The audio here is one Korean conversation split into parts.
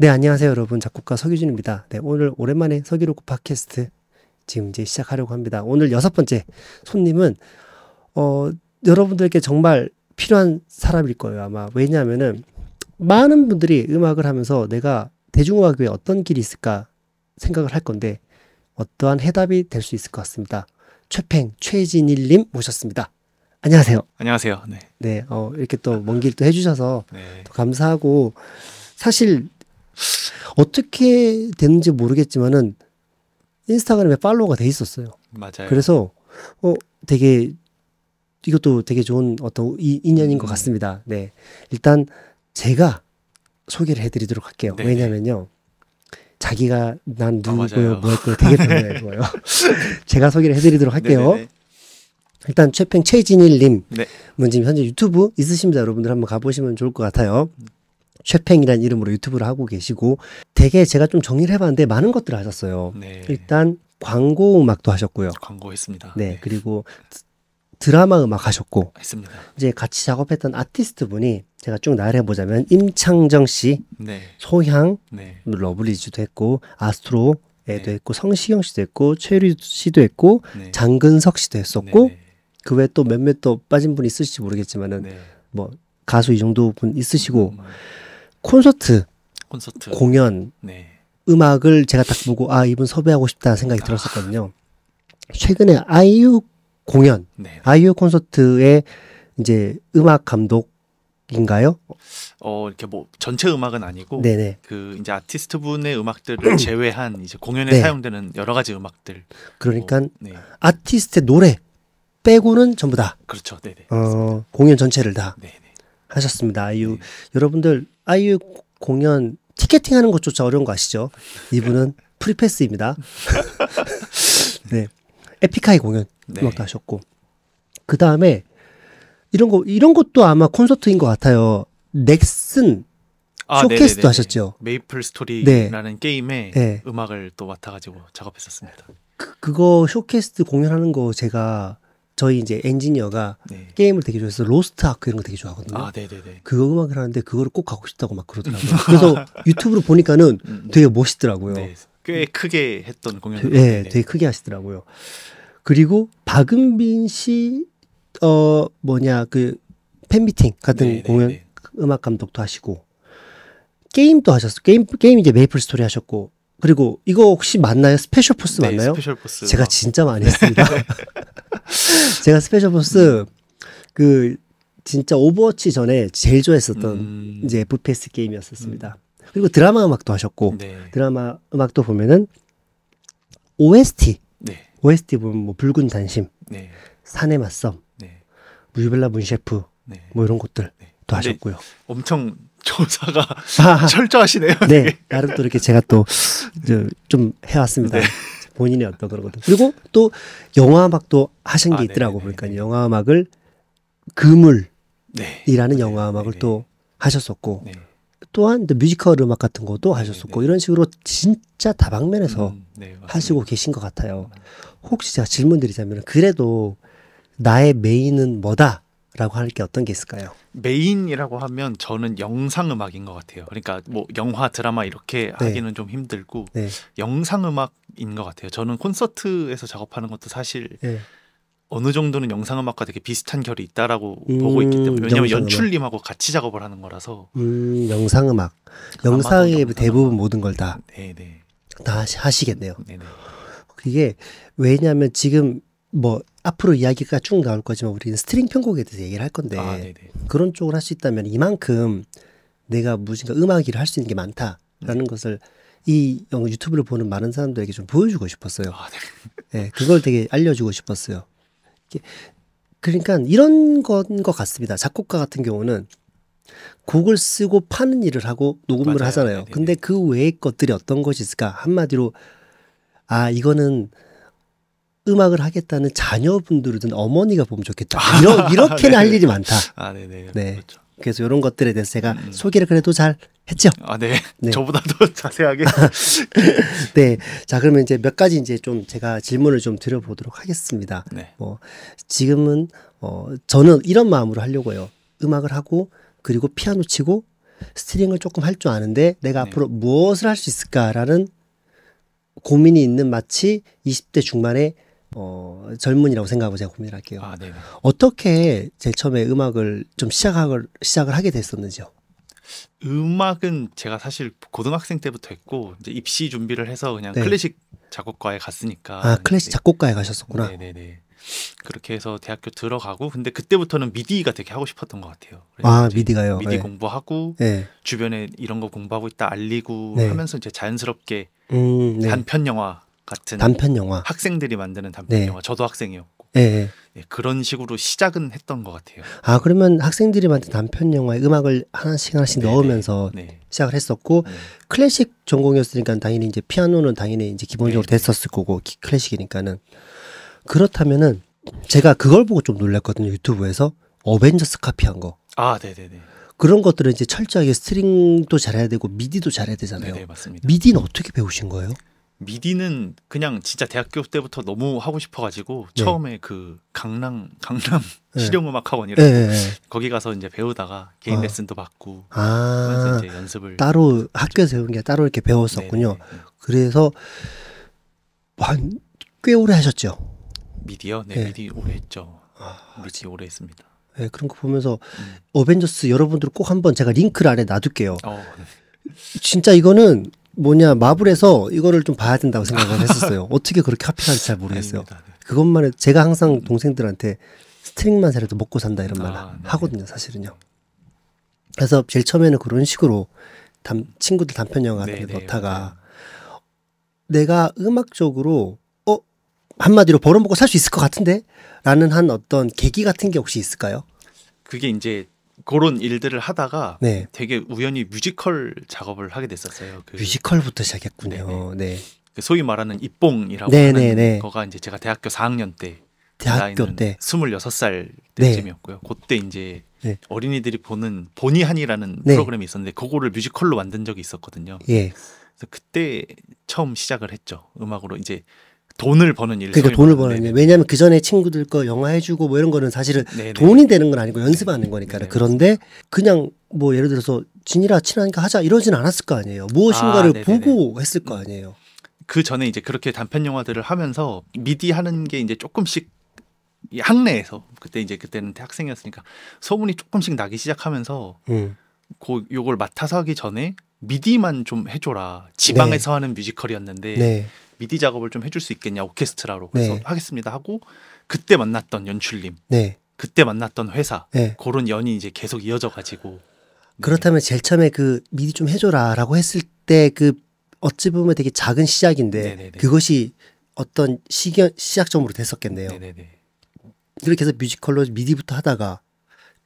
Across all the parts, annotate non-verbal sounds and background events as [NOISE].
네, 안녕하세요, 여러분. 작곡가 서규준입니다 네, 오늘 오랜만에 서기로그 팟캐스트 지금 이제 시작하려고 합니다. 오늘 여섯 번째 손님은 어, 여러분들께 정말 필요한 사람일 거예요, 아마. 왜냐면은 하 많은 분들이 음악을 하면서 내가 대중음악에 어떤 길이 있을까 생각을 할 건데 어떠한 해답이 될 수 있을 것 같습니다. 최팽 최진일님 모셨습니다. 안녕하세요. 안녕하세요. 네. 네, 어, 이렇게 또 먼 길 또 해주셔서 네. 감사하고 사실 어떻게 됐는지 모르겠지만은 인스타그램에 팔로워가돼 있었어요. 맞아요. 그래서 어 되게 이것도 되게 좋은 어떤 이, 인연인 것 음. 같습니다. 네. 일단 제가 소개를 해드리도록 할게요. 네. 왜냐면요. 자기가 난 누구고요, 아, 뭐였고요, 뭐 되게 별로예요, [LAUGHS] 그요 제가 소개를 해드리도록 할게요. 네네 네, 네. 일단 최팽 최진일님, 네. 뭐 지금 현재 유튜브 있으십니다, 여러분들 한번 가보시면 좋을 것 같아요. 쉐팽이라는 이름으로 유튜브를 하고 계시고 되게 제가 좀 정리를 해봤는데 많은 것들을 하셨어요. 네. 일단 광고 음악도 하셨고요. 광고했습니다. 네, 네. 그리고 드라마 음악 하셨고 했습니다. 이제 같이 작업했던 아티스트 분이 제가 쭉 나열해 보자면 임창정 씨, 네. 소향, 네. 러블리즈도 했고 아스트로 애도 네. 했고 성시경 씨도 했고 최유리 씨도 했고 네. 장근석 씨도 했었고 네, 네. 그 외에 또 몇몇 또 빠진 분이 있으실지 모르겠지만은 뭐 가수 이 정도 분 있으시고 음. 음. 콘서트, 콘서트. 공연, 네. 음악을 제가 딱 보고 아 이분 섭외하고 싶다 생각이 아. 들었었거든요. 최근에 아이유 공연, 네. 아이유 콘서트에 이제 음악 감독인가요? 어 이렇게 뭐 전체 음악은 아니고 네네. 그 이제 아티스트 분의 음악들을 [CLEARS THROAT] 제외한 이제 공연에 네. 사용되는 여러 가지 음악들. 그러니까 뭐, 네. 아티스트 노래 빼고는 전부 다. 그렇죠. 네네. 어, 공연 전체를 다. 네 하셨습니다. 아이유 네. 여러분들 아이유 공연 티켓팅 하는 것조차 어려운 거 아시죠? 이분은 프리패스입니다. [LAUGHS] 네. 에픽하이 공연 네. 음악도 하셨고. 그 다음에 이런 거, 이런 것도 아마 콘서트인 것 같아요. 넥슨 아, 쇼케이스도 네네네 하셨죠. 메이플 스토리라는 네. 게임에 네. 음악을 또 맡아가지고 작업했었습니다. 그, 그거 쇼케이스 공연하는 거 제가 저희 이제 엔지니어가 네. 게임을 되게 좋아해서 로스트 아크 이런 거 되게 좋아하거든요. 아, 네네네. 네, 네. 그거 음악을 하는데 그거를 꼭갖고 싶다고 막 그러더라고요. 그래서 [LAUGHS] 유튜브로 보니까는 음, 음, 되게 멋있더라고요. 네. 꽤 크게 했던 공연. 네, 네, 되게 크게 하시더라고요. 그리고 박은빈 씨, 어, 뭐냐, 그 팬미팅 같은 네네네. 네, 공연 음악 감독도 하시고 게임도 하셨어. 요 게임, 게임 이제 메이플 스토리 하셨고 그리고 이거 혹시 맞나요? 스페셜 포스 네, 맞나요? 스페셜 포스. 제가 어. 진짜 많이 했습니다. [LAUGHS] [LAUGHS] 제가 스페셜 포스 그 진짜 오버워치 전에 제일 좋아했었던 음... 이제 FPS 게임이었었습니다. 음... 그리고 드라마 음악도 하셨고 네. 드라마 음악도 보면은 OST 네. OST 보면 뭐 붉은 단심, 네. 산의 맞섬, 네. 무유벨라 문셰프 네. 뭐 이런 것들도 네. 하셨고요. 엄청 조사가 아, 철저하시네요. 네, 나름 또 이렇게 제가 또 좀 해왔습니다. 네. 본인의 어떤 그러거든. 그리고 또 영화 음악도 하신 게 아, 있더라고 네네네. 그니까 영화 음악을 그물이라는 네. 영화 네, 음악을 네, 또 네. 하셨었고 네. 또한 뮤지컬 음악 같은 것도 하셨었고 이런 식으로 진짜 다방면에서 음, 하시고 계신 것 같아요. 음. 혹시 제가 질문 드리자면 그래도 나의 메인은 뭐다? 라고 할 게 어떤 게 있을까요? 메인이라고 하면 저는 영상 음악인 것 같아요. 그러니까 뭐 영화, 드라마 이렇게 네. 하기는 좀 힘들고 네. 영상 음악인 것 같아요. 저는 콘서트에서 작업하는 것도 사실 네. 어느 정도는 영상 음악과 되게 비슷한 결이 있다라고 음, 보고 있기 때문에 왜냐하면 연출님하고 같이 작업을 하는 거라서 음, 영상 음악, 영상의 대부분 모든 걸다다 네, 네. 하시겠네요. 네네. 네. 그게 왜냐하면 지금 뭐 앞으로 이야기가 쭉 나올 거지만 우리는 스트링 편곡에 대해서 얘기를 할 건데 아, 그런 쪽을 할 수 있다면 이만큼 내가 무엇인가 음악 일을 할 수 있는 게 많다라는 네. 것을 이 유튜브를 보는 많은 사람들에게 좀 보여주고 싶었어요. 아, 네. 네. 그걸 되게 알려주고 싶었어요. 그러니까 이런 건것 같습니다. 작곡가 같은 경우는 곡을 쓰고 파는 일을 하고 녹음을 맞아요. 하잖아요. 네네네. 네, 근데 네. 그 외의 것들이 어떤 것이 있을까? 한마디로 아 이거는 음악을 하겠다는 자녀분들이든 어머니가 보면 좋겠다. 이러, [LAUGHS] 이렇게는 네. 할 일이 많다. 아, 네네. 네. 네. 그렇죠. 그래서 이런 것들에 대해서 제가 음. 소개를 그래도 잘 했죠. 아, 네. 네. [LAUGHS] 저보다 더 [LAUGHS] 자세하게. 네. 자, 그러면 이제 몇 가지 이제 좀 제가 질문을 좀 드려보도록 하겠습니다. 네. 어, 지금은, 어, 저는 이런 마음으로 하려고요. 음악을 하고, 그리고 피아노 치고, 스트링을 조금 할 줄 아는데, 내가 네. 앞으로 무엇을 할 수 있을까라는 고민이 있는 마치 20대 중반에 어, 젊은이라고 생각하고 제가 고민 할게요. 아, 어떻게 제 처음에 음악을 좀 시작을 시작을 하게 됐었는지요? 음악은 제가 사실 고등학생 때부터 했고 이제 입시 준비를 해서 그냥 네. 클래식 작곡과에 갔으니까 아 클래식 네. 작곡과에 가셨었구나. 네네네. 그렇게 해서 대학교 들어가고 근데 그때부터는 미디가 되게 하고 싶었던 것 같아요. 아 미디가요. 미디 네. 공부하고 네. 주변에 이런 거 공부하고 있다 알리고 네. 하면서 이제 자연스럽게 음, 네. 단편 영화 같은 단편 영화 학생들이 만드는 단편 네. 영화 저도 학생이었고 네. 네. 그런 식으로 시작은 했던 것 같아요. 아 그러면 학생들이 만든 단편 영화에 음악을 하나씩 하나씩 네, 네. 넣으면서 네. 시작을 했었고 네. 클래식 전공이었으니까 당연히 이제 피아노는 당연히 이제 기본적으로 네. 됐었을 거고 클래식이니까는 그렇다면은 제가 그걸 보고 좀 놀랐거든요 유튜브에서 어벤져스 카피한 거. 아 네네네. 그런 것들은 이제 철저하게 스트링도 잘해야 되고 미디도 잘해야 되잖아요. 네, 맞습니다. 미디는 어떻게 배우신 거예요? 미디는 그냥 진짜 대학교 때부터 너무 하고 싶어가지고 네. 처음에 그 강남 강남 네. 실용음악학원이라 네, 네, 네. 거기 가서 이제 배우다가 개인 아. 레슨도 받고 아. 이제 연습을 따로 학교에서 배운 게 따로 이렇게 배웠었군요. 네네. 그래서 한꽤 오래 하셨죠. 미디어 네, 미디 오래 했죠. 아. 미디 오래 했습니다. 네, 그런 거 보면서 음. 어벤져스 여러분들 꼭 한번 제가 링크를 안에 놔둘게요. 어. 진짜 이거는 뭐냐 마블에서 이거를 좀 봐야 된다고 생각을 [LAUGHS] 했었어요. 어떻게 그렇게 합의하는지 잘 모르겠어요. 아닙니다, 네. 그것만 해 제가 항상 음. 동생들한테 스트링만 잘해도 먹고 산다 이런 말 아, 네. 하거든요, 사실은요. 그래서 제일 처음에는 그런 식으로 단, 친구들 단편 영화 같은 데 네, 네, 넣다가 내가 음악적으로 어 한마디로 벌어먹고 살 수 있을 것 같은데 라는 한 어떤 계기 같은 게 혹시 있을까요? 그게 이제 그런 일들을 하다가 네. 되게 우연히 뮤지컬 작업을 하게 됐었어요. 그 뮤지컬부터 시작했군요. 네네. 네. 네. 그 소위 말하는 입봉이라고 네네네. 하는 네, 네. 거가 이제 제가 대학교 4학년 때 대학교 때 26살 때쯤이었고요. 네. 그때 이제 네. 어린이들이 보는 보니 한이라는 네. 프로그램이 있었는데 그거를 뮤지컬로 만든 적이 있었거든요. 예. 그래서 그때 처음 시작을 했죠. 음악으로 이제 돈을 버는 일. 그러니까 돈을 버는 일. 왜냐하면 그 전에 친구들 거 영화 해주고 뭐 이런 거는 사실은 네네. 돈이 되는 건 아니고 연습하는 거니까. 네네. 그런데 그냥 뭐 예를 들어서 진이라 친하니까 하자 이러진 않았을 거 아니에요. 무엇인가를 아, 보고 했을 거 아니에요. 음. 그 전에 이제 그렇게 단편 영화들을 하면서 미디 하는 게 이제 조금씩 이 학내에서 그때 이제 그때는 대 학생이었으니까 소문이 조금씩 나기 시작하면서 음. 고, 요걸 맡아서 하기 전에 미디만 좀 해줘라 지방에서 네. 하는 뮤지컬이었는데 네. 미디 작업을 좀 해줄 수 있겠냐 오케스트라로 그래서 네. 하겠습니다 하고 그때 만났던 연출님, 네. 그때 만났던 회사 네. 그런 연이 이제 계속 이어져 가지고 네. 그렇다면 제일 처음에 그 미디 좀 해줘라라고 했을 때 그 어찌 보면 되게 작은 시작인데 네네네. 네, 네. 그것이 어떤 시기 시작점으로 됐었겠네요. 네네네. 그렇게 해서 뮤지컬로 미디부터 하다가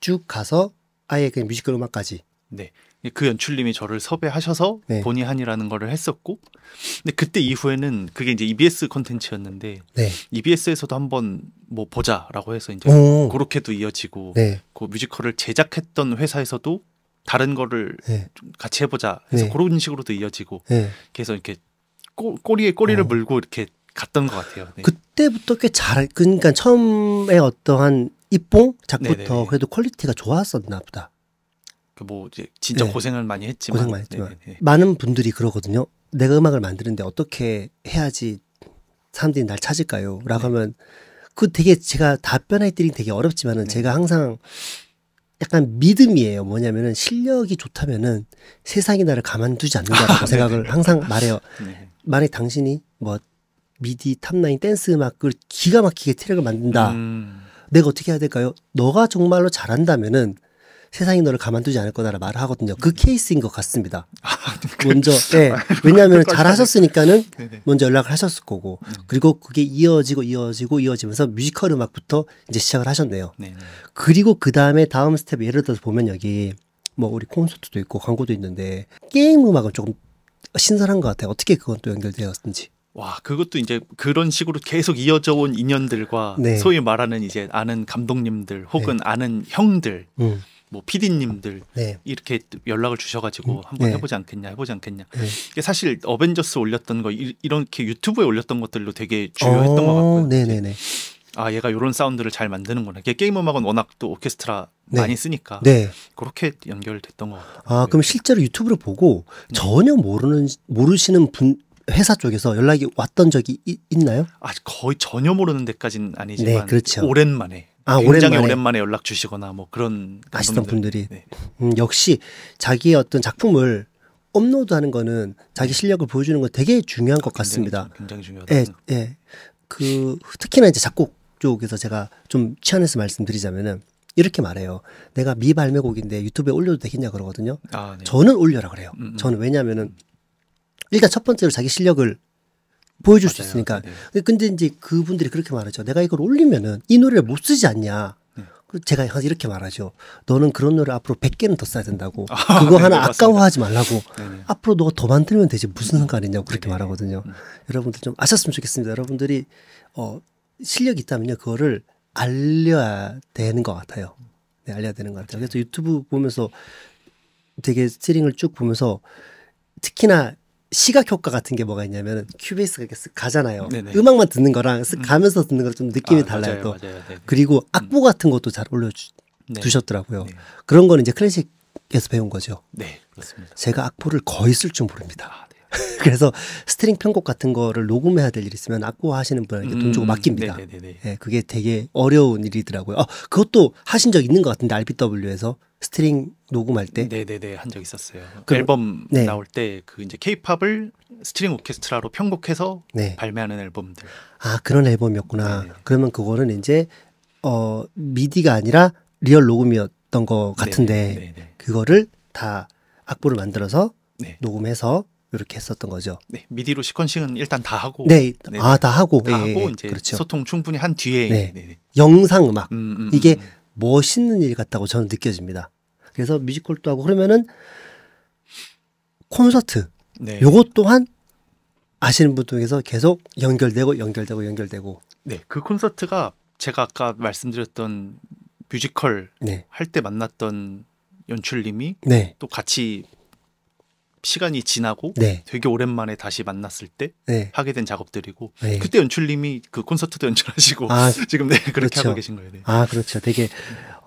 쭉 가서 아예 그냥 뮤지컬 음악까지. 네. 그 연출님이 저를 섭외하셔서 네. 본의 아니라는 거를 했었고 근데 그때 이후에는 그게 이제 EBS 콘텐츠였는데 네. EBS에서도 한번 뭐 보자라고 해서 이제 오. 그렇게도 이어지고 네. 그 뮤지컬을 제작했던 회사에서도 다른 거를 네. 같이 해보자 해서 네. 그런 식으로도 이어지고 네. 그래서 이렇게 꼬, 꼬리에 꼬리를 오. 어. 물고 이렇게 갔던 것 같아요. 네. 그때부터 꽤 잘 그러니까 처음에 어떠한 입봉 작부터 네네 그래도 퀄리티가 좋았었나 보다. 그 뭐 이제 진짜 네. 고생을 많이 했지만 고생 많이 했지만 네네네. 네, 네. 많은 분들이 그러거든요. 내가 음악을 만드는데 어떻게 해야지 사람들이 날 찾을까요?라고 네. 하면 그 되게 제가 답변할 때는 되게 어렵지만은 네. 제가 항상 약간 믿음이에요. 뭐냐면은 실력이 좋다면은 세상이 나를 가만두지 않는다라고 [LAUGHS] 아, 네. 생각을 항상 말해요. 만약 당신이 뭐 미디 탑라인 댄스 음악을 기가 막히게 트랙을 만든다. 음. 내가 어떻게 해야 될까요? 너가 정말로 잘한다면은 세상이 너를 가만두지 않을 거다라 말을 하거든요. 그 케이스인 것 같습니다. 아, 네, 그렇죠. 먼저 예, [LAUGHS] 네. 왜냐하면 네. 잘하셨으니까는 먼저 연락을 하셨을 거고 음. 그리고 그게 이어지고 이어지고 이어지면서 뮤지컬 음악부터 이제 시작을 하셨네요. 네, 그리고 그 다음에 다음 스텝 예를 들어서 보면 여기 뭐 우리 콘서트도 있고 광고도 있는데 게임 음악은 조금 신선한 것 같아요. 어떻게 그건 또 연결되었는지. 와 그것도 이제 그런 식으로 계속 이어져 온 인연들과 네. 소위 말하는 이제 아는 감독님들 혹은 네. 아는 형들 음. 뭐 PD님들 네. 이렇게 연락을 주셔가지고 음. 한번 네. 해보지 않겠냐 해보지 않겠냐 네. 이게 사실 어벤져스 올렸던 거 이, 렇게 유튜브에 올렸던 것들로 되게 주요했던 어, 것 같고요. 네네네. 네, 네. 아 얘가 이런 사운드를 잘 만드는구나. 게임 음악은 워낙 또 오케스트라 네. 많이 쓰니까 네. 그렇게 연결됐던 것 같아요. 아 그럼 실제로 유튜브를 보고 전혀 모르는 모르시는 분 회사 쪽에서 연락이 왔던 적이 있나요? 아 거의 전혀 모르는 데까지는 아니지만 네, 그렇죠. 오랜만에 아, 굉장히 오랜만에, 오랜만에 연락 주시거나 뭐 그런 아시던 분들이 네. 음, 역시 자기의 어떤 작품을 업로드하는 거는 자기 실력을 보여주는 건 되게 중요한 것 굉장히, 아, 같습니다. 굉장히 중요하다. 예, 예. 그 특히나 이제 작곡 쪽에서 제가 좀 취한해서 말씀드리자면은 이렇게 말해요. 내가 미발매곡인데 유튜브에 올려도 되겠냐 그러거든요. 아, 네. 저는 올려라 그래요. 음, 음. 저는 왜냐면은 일단 첫 번째로 자기 실력을 보여줄 맞아요. 수 있으니까. 네. 근데 이제 그분들이 그렇게 말하죠. 내가 이걸 올리면은 이 노래를 못 쓰지 않냐. 네. 제가 이렇게 말하죠. 너는 그런 노래 앞으로 100개는 더 써야 된다고. 아, 그거 네, 네 하나 맞습니다. 아까워하지 말라고. 네네. 앞으로 너가 더 만들면 되지. 무슨 상관이냐고 그렇게 네네. 말하거든요. 음. 여러분들 좀 아셨으면 좋겠습니다. 여러분들이 어, 실력이 있다면요. 그거를 알려야 되는 것 같아요. 네, 알려야 되는 것 같아요. 그래서 유튜브 보면서 되게 스트링을 쭉 보면서 특히나 시각 효과 같은 게 뭐가 있냐면 큐베이스가 이렇게 쓱 가잖아요. 네네. 음악만 듣는 거랑 쓱 음. 가면서 듣는 거랑 좀 느낌이 아, 달라요. 맞아요, 또 맞아요, 네, 네. 그리고 음. 악보 같은 것도 잘올려주셨더라고요 네. 네. 그런 거는 이제 클래식에서 배운 거죠. 네, 그렇습니다. 제가 악보를 거의 쓸 줄 모릅니다. 아, [LAUGHS] 그래서 스트링 편곡 같은 거를 녹음해야 될 일이 있으면 악보 하시는 분에게 돈 주고 음, 맡깁니다. 네, 네, 네, 네. 예, 그게 되게 어려운 일이더라고요. 아, 그것도 하신 적 있는 것 같은데 RBW에서 스트링 녹음할 때. 네네네 한 적 있었어요. 그, 앨범 네. 나올 때 그 이제 K-팝을 스트링 오케스트라로 편곡해서 네. 발매하는 앨범들. 아 그런 앨범이었구나. 네네. 그러면 그거는 이제 어 미디가 아니라 리얼 녹음이었던 것 같은데 네네. 그거를 다 악보를 만들어서 네. 녹음해서 이렇게 했었던 거죠. 네, 미디로 시퀀싱은 일단 다 하고. 네, 네. 아, 다 하고. 다 네, 하고 예, 예, 이제 그렇죠. 소통 충분히 한 뒤에. 네. 네. 네. 영상 음악. 음, 음, 이게 음, 음. 멋있는 일 같다고 저는 느껴집니다. 그래서 뮤지컬도 하고 그러면은 콘서트. 네. 요것 또한 아시는 분 중에서 계속 연결되고 연결되고 연결되고. 네, 그 콘서트가 제가 아까 말씀드렸던 뮤지컬 네. 할때 만났던 연출님이 네. 또 같이 시간이 지나고 네. 되게 오랜만에 다시 만났을 때 네. 하게 된 작업들이고 네. 그때 연출님이 그 콘서트도 연출하시고 아, [LAUGHS] 지금 네 그렇게 그렇죠. 하고 계신 거예요. 네. 아 그렇죠. 되게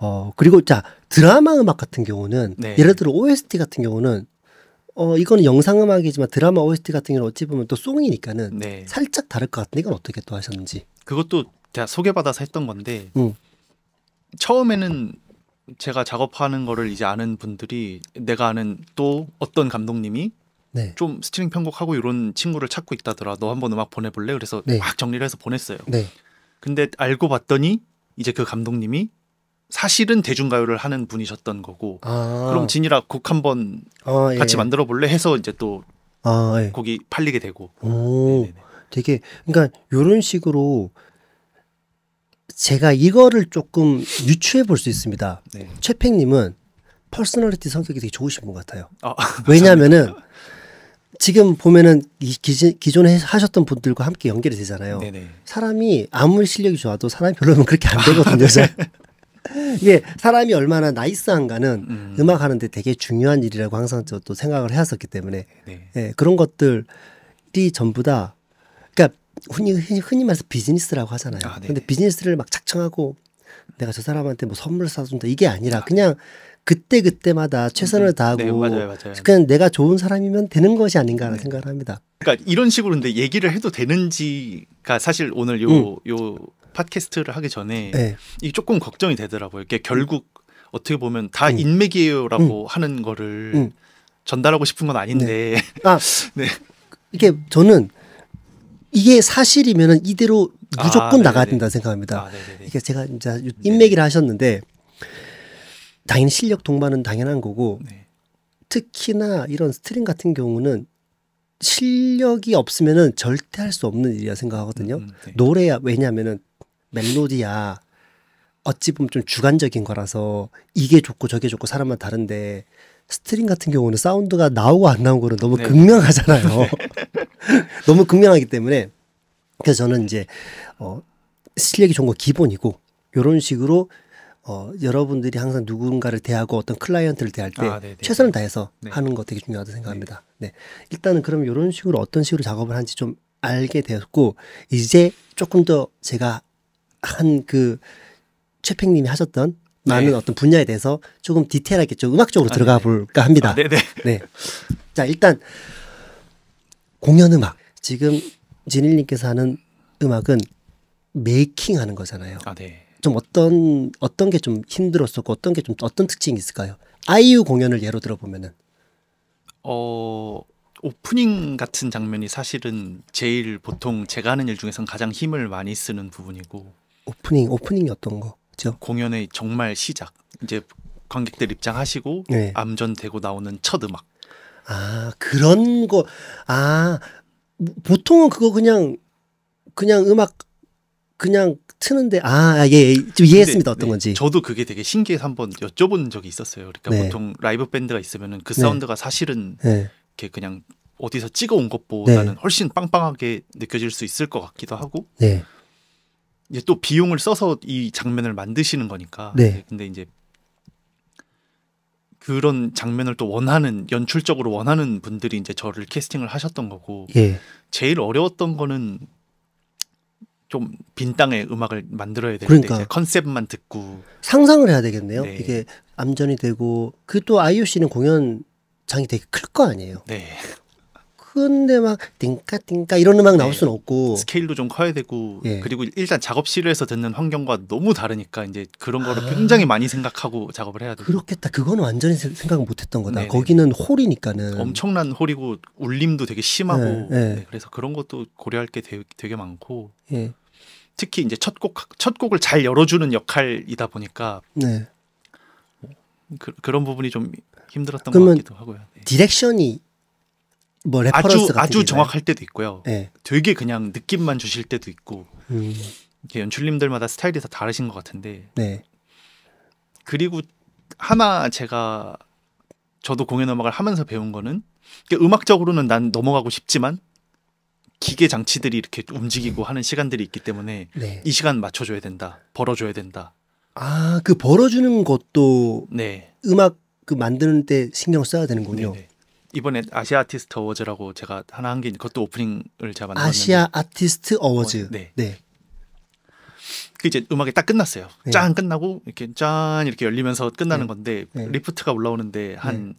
어 그리고 자 드라마 음악 같은 경우는 네. 예를 들어 OST 같은 경우는 어 이거는 영상 음악이지만 드라마 OST 같은 경우는 어찌 보면 또 송이니까는 네. 살짝 다를 것 같은데 이건 어떻게 또 하셨는지 그것도 제가 소개받아서 했던 건데 음. 처음에는 제가 작업하는 거를 이제 아는 분들이 내가 아는 또 어떤 감독님이 네. 좀 스트링 편곡하고 이런 친구를 찾고 있다더라. 너 한번 음악 보내볼래? 그래서 네. 막 정리를 해서 보냈어요. 네. 근데 알고 봤더니 이제 그 감독님이 사실은 대중가요를 하는 분이셨던 거고 아. 그럼 진이라 곡 한번 아, 예. 같이 만들어 볼래 해서 이제 또 아, 예. 곡이 팔리게 되고 오, 되게 그러니까 요런 식으로 제가 이거를 조금 유추해 볼 수 있습니다. 네. 최팽님은 퍼스널리티 성격이 되게 좋으신 분 같아요. 아, [LAUGHS] 왜냐하면은 지금 보면은 이 기존, 에 하셨던 분들과 함께 연결이 되잖아요. 네네. 사람이 아무리 실력이 좋아도 사람이 별로면 그렇게 안 되거든요. 이게 [LAUGHS] 사람이 얼마나 나이스한가는 음. 악 하는데 되게 중요한 일이라고 항상 저도 생각을 해왔었기 때문에 네. 예, 그런 것들이 전부 다 흔히, 흔히 말해서 비즈니스라고 하잖아요. 아, 네. 근데 비즈니스를 막착청하고 내가 저 사람한테 뭐 선물 사준다 이게 아니라 아, 그냥 그때 그때마다 최선을 음, 네. 다하고 네, 맞아요, 맞아요. 그냥 내가 좋은 사람이면 되는 것이 아닌가라는 네. 생각을 합니다. 그러니까 이런 식으로 근데 얘기를 해도 되는지가 사실 오늘 요요 음. 요 팟캐스트를 하기 전에 네. 이게 조금 걱정이 되더라고요. 이게 결국 어떻게 보면 다 음. 인맥이에요라고 음. 하는 거를 음. 전달하고 싶은 건 아닌데. 네. 아, [LAUGHS] 네. 이게 저는 이게 사실이면 이대로 무조건 아, 나가야 된다 생각합니다. 아, 이게 제가 이제 인맥이라 하셨는데 당연히 실력 동반은 당연한 거고 네. 특히나 이런 스트링 같은 경우는 실력이 없으면 절대 할 수 없는 일이라 생각하거든요. 음, 음 네. 노래야 왜냐면은 멜로디야 어찌 보면 좀 주관적인 거라서 이게 좋고 저게 좋고 사람마다 다른데 스트링 같은 경우는 사운드가 나오고 안 나온 거는 너무 네. 극명하잖아요. [LAUGHS] 너무 극명하기 때문에 그래서 저는 이제 어 실력이 좋은 거 기본이고 요런 식으로 어 여러분들이 항상 누군가를 대하고 어떤 클라이언트를 대할 때 아, 네, 네, 네. 최선을 다해서 네. 하는 거 되게 중요하다고 생각합니다. 네. 네. 일단은 그럼 요런 식으로 어떤 식으로 작업을 하는지 좀 알게 되었고 이제 조금 더 제가 한 그 최팽님이 하셨던 많은 네. 어떤 분야에 대해서 조금 디테일하게 좀 음악적으로 아, 들어가 네 볼까 합니다. 아, 네네. 네. 자, 일단 공연 음악. 지금 진일님께서 하는 음악은 메이킹 하는 거잖아요. 아, 네. 좀 어떤 어떤 게 좀 힘들었었고 어떤 게 좀 어떤 특징이 있을까요? 아이유 공연을 예로 들어보면은 어 오프닝 같은 장면이 사실은 제일 보통 제가 하는 일 중에선 가장 힘을 많이 쓰는 부분이고 오프닝 오프닝이 어떤 거? 그죠 공연의 정말 시작. 이제 관객들 입장하시고 네. 암전되고 나오는 첫 음악. 아 그런 거. 아 보통은 그거 그냥 그냥 음악 그냥 트는데 아예좀 아, 예. 이해했습니다 어떤 네, 건지. 저도 그게 되게 신기해서 한번 여쭤본 적이 있었어요. 그러니까 네. 보통 라이브 밴드가 있으면은 그 사운드가 네. 사실은 네. 이렇게 그냥 어디서 찍어온 것보다는 네. 훨씬 빵빵하게 느껴질 수 있을 것 같기도 하고. 네. 이제 또 비용을 써서 이 장면을 만드시는 거니까. 네. 근데 이제 그런 장면을 또 원하는 연출적으로 원하는 분들이 이제 저를 캐스팅을 하셨던 거고. 예. 제일 어려웠던 거는 좀 빈 땅에 음악을 만들어야 되는데 그러니까. 컨셉만 듣고 상상을 해야 되겠네요. 네. 이게 암전이 되고 그 또아이 o 씨는 공연 장이 되게 클 거 아니에요. 네. 작은데 막 띵까 띵까 이런 음악 나올 수는 네. 없고 스케일도 좀 커야 되고 예. 그리고 일단 작업실에서 듣는 환경과 너무 다르니까 이제 그런 거를 아. 굉장히 많이 생각하고 작업을 해야 돼요. 그렇겠다. 그건 완전히 생각을 못했던 거다. 네네. 거기는 홀이니까는 엄청난 홀이고 울림도 되게 심하고 네. 네. 그래서 그런 것도 고려할 게 되게, 되게 많고 예. 특히 이제 첫 곡 첫 곡을 잘 열어주는 역할이다 보니까 네. 뭐 그, 런 부분이 좀 힘들었던 것 같기도 하고요. 네. 디렉션이 뭐 아주 아주 정확할 때도 있고요. 네. 되게 그냥 느낌만 주실 때도 있고 음. 연출님들마다 스타일이 다 다르신 것 같은데. 네. 그리고 하나 제가 저도 공연 음악을 하면서 배운 거는 음악적으로는 난 넘어가고 싶지만 기계 장치들이 이렇게 움직이고 하는 시간들이 있기 때문에 네. 이 시간 맞춰줘야 된다, 벌어줘야 된다. 아, 그 벌어주는 것도 네. 음악 그 만드는 때 신경 써야 되는군요. 네네. 네. 이번에 아시아 아티스트 어워즈라고 제가 하나 한게 그것도 오프닝을 제가 만들었는데 아시아 아티스트 어워즈. 네. 네. 그 이제 음악이 딱 끝났어요. 네. 짠 끝나고 이렇게 짠 이렇게 열리면서 끝나는 네. 건데 네. 리프트가 올라오는데 한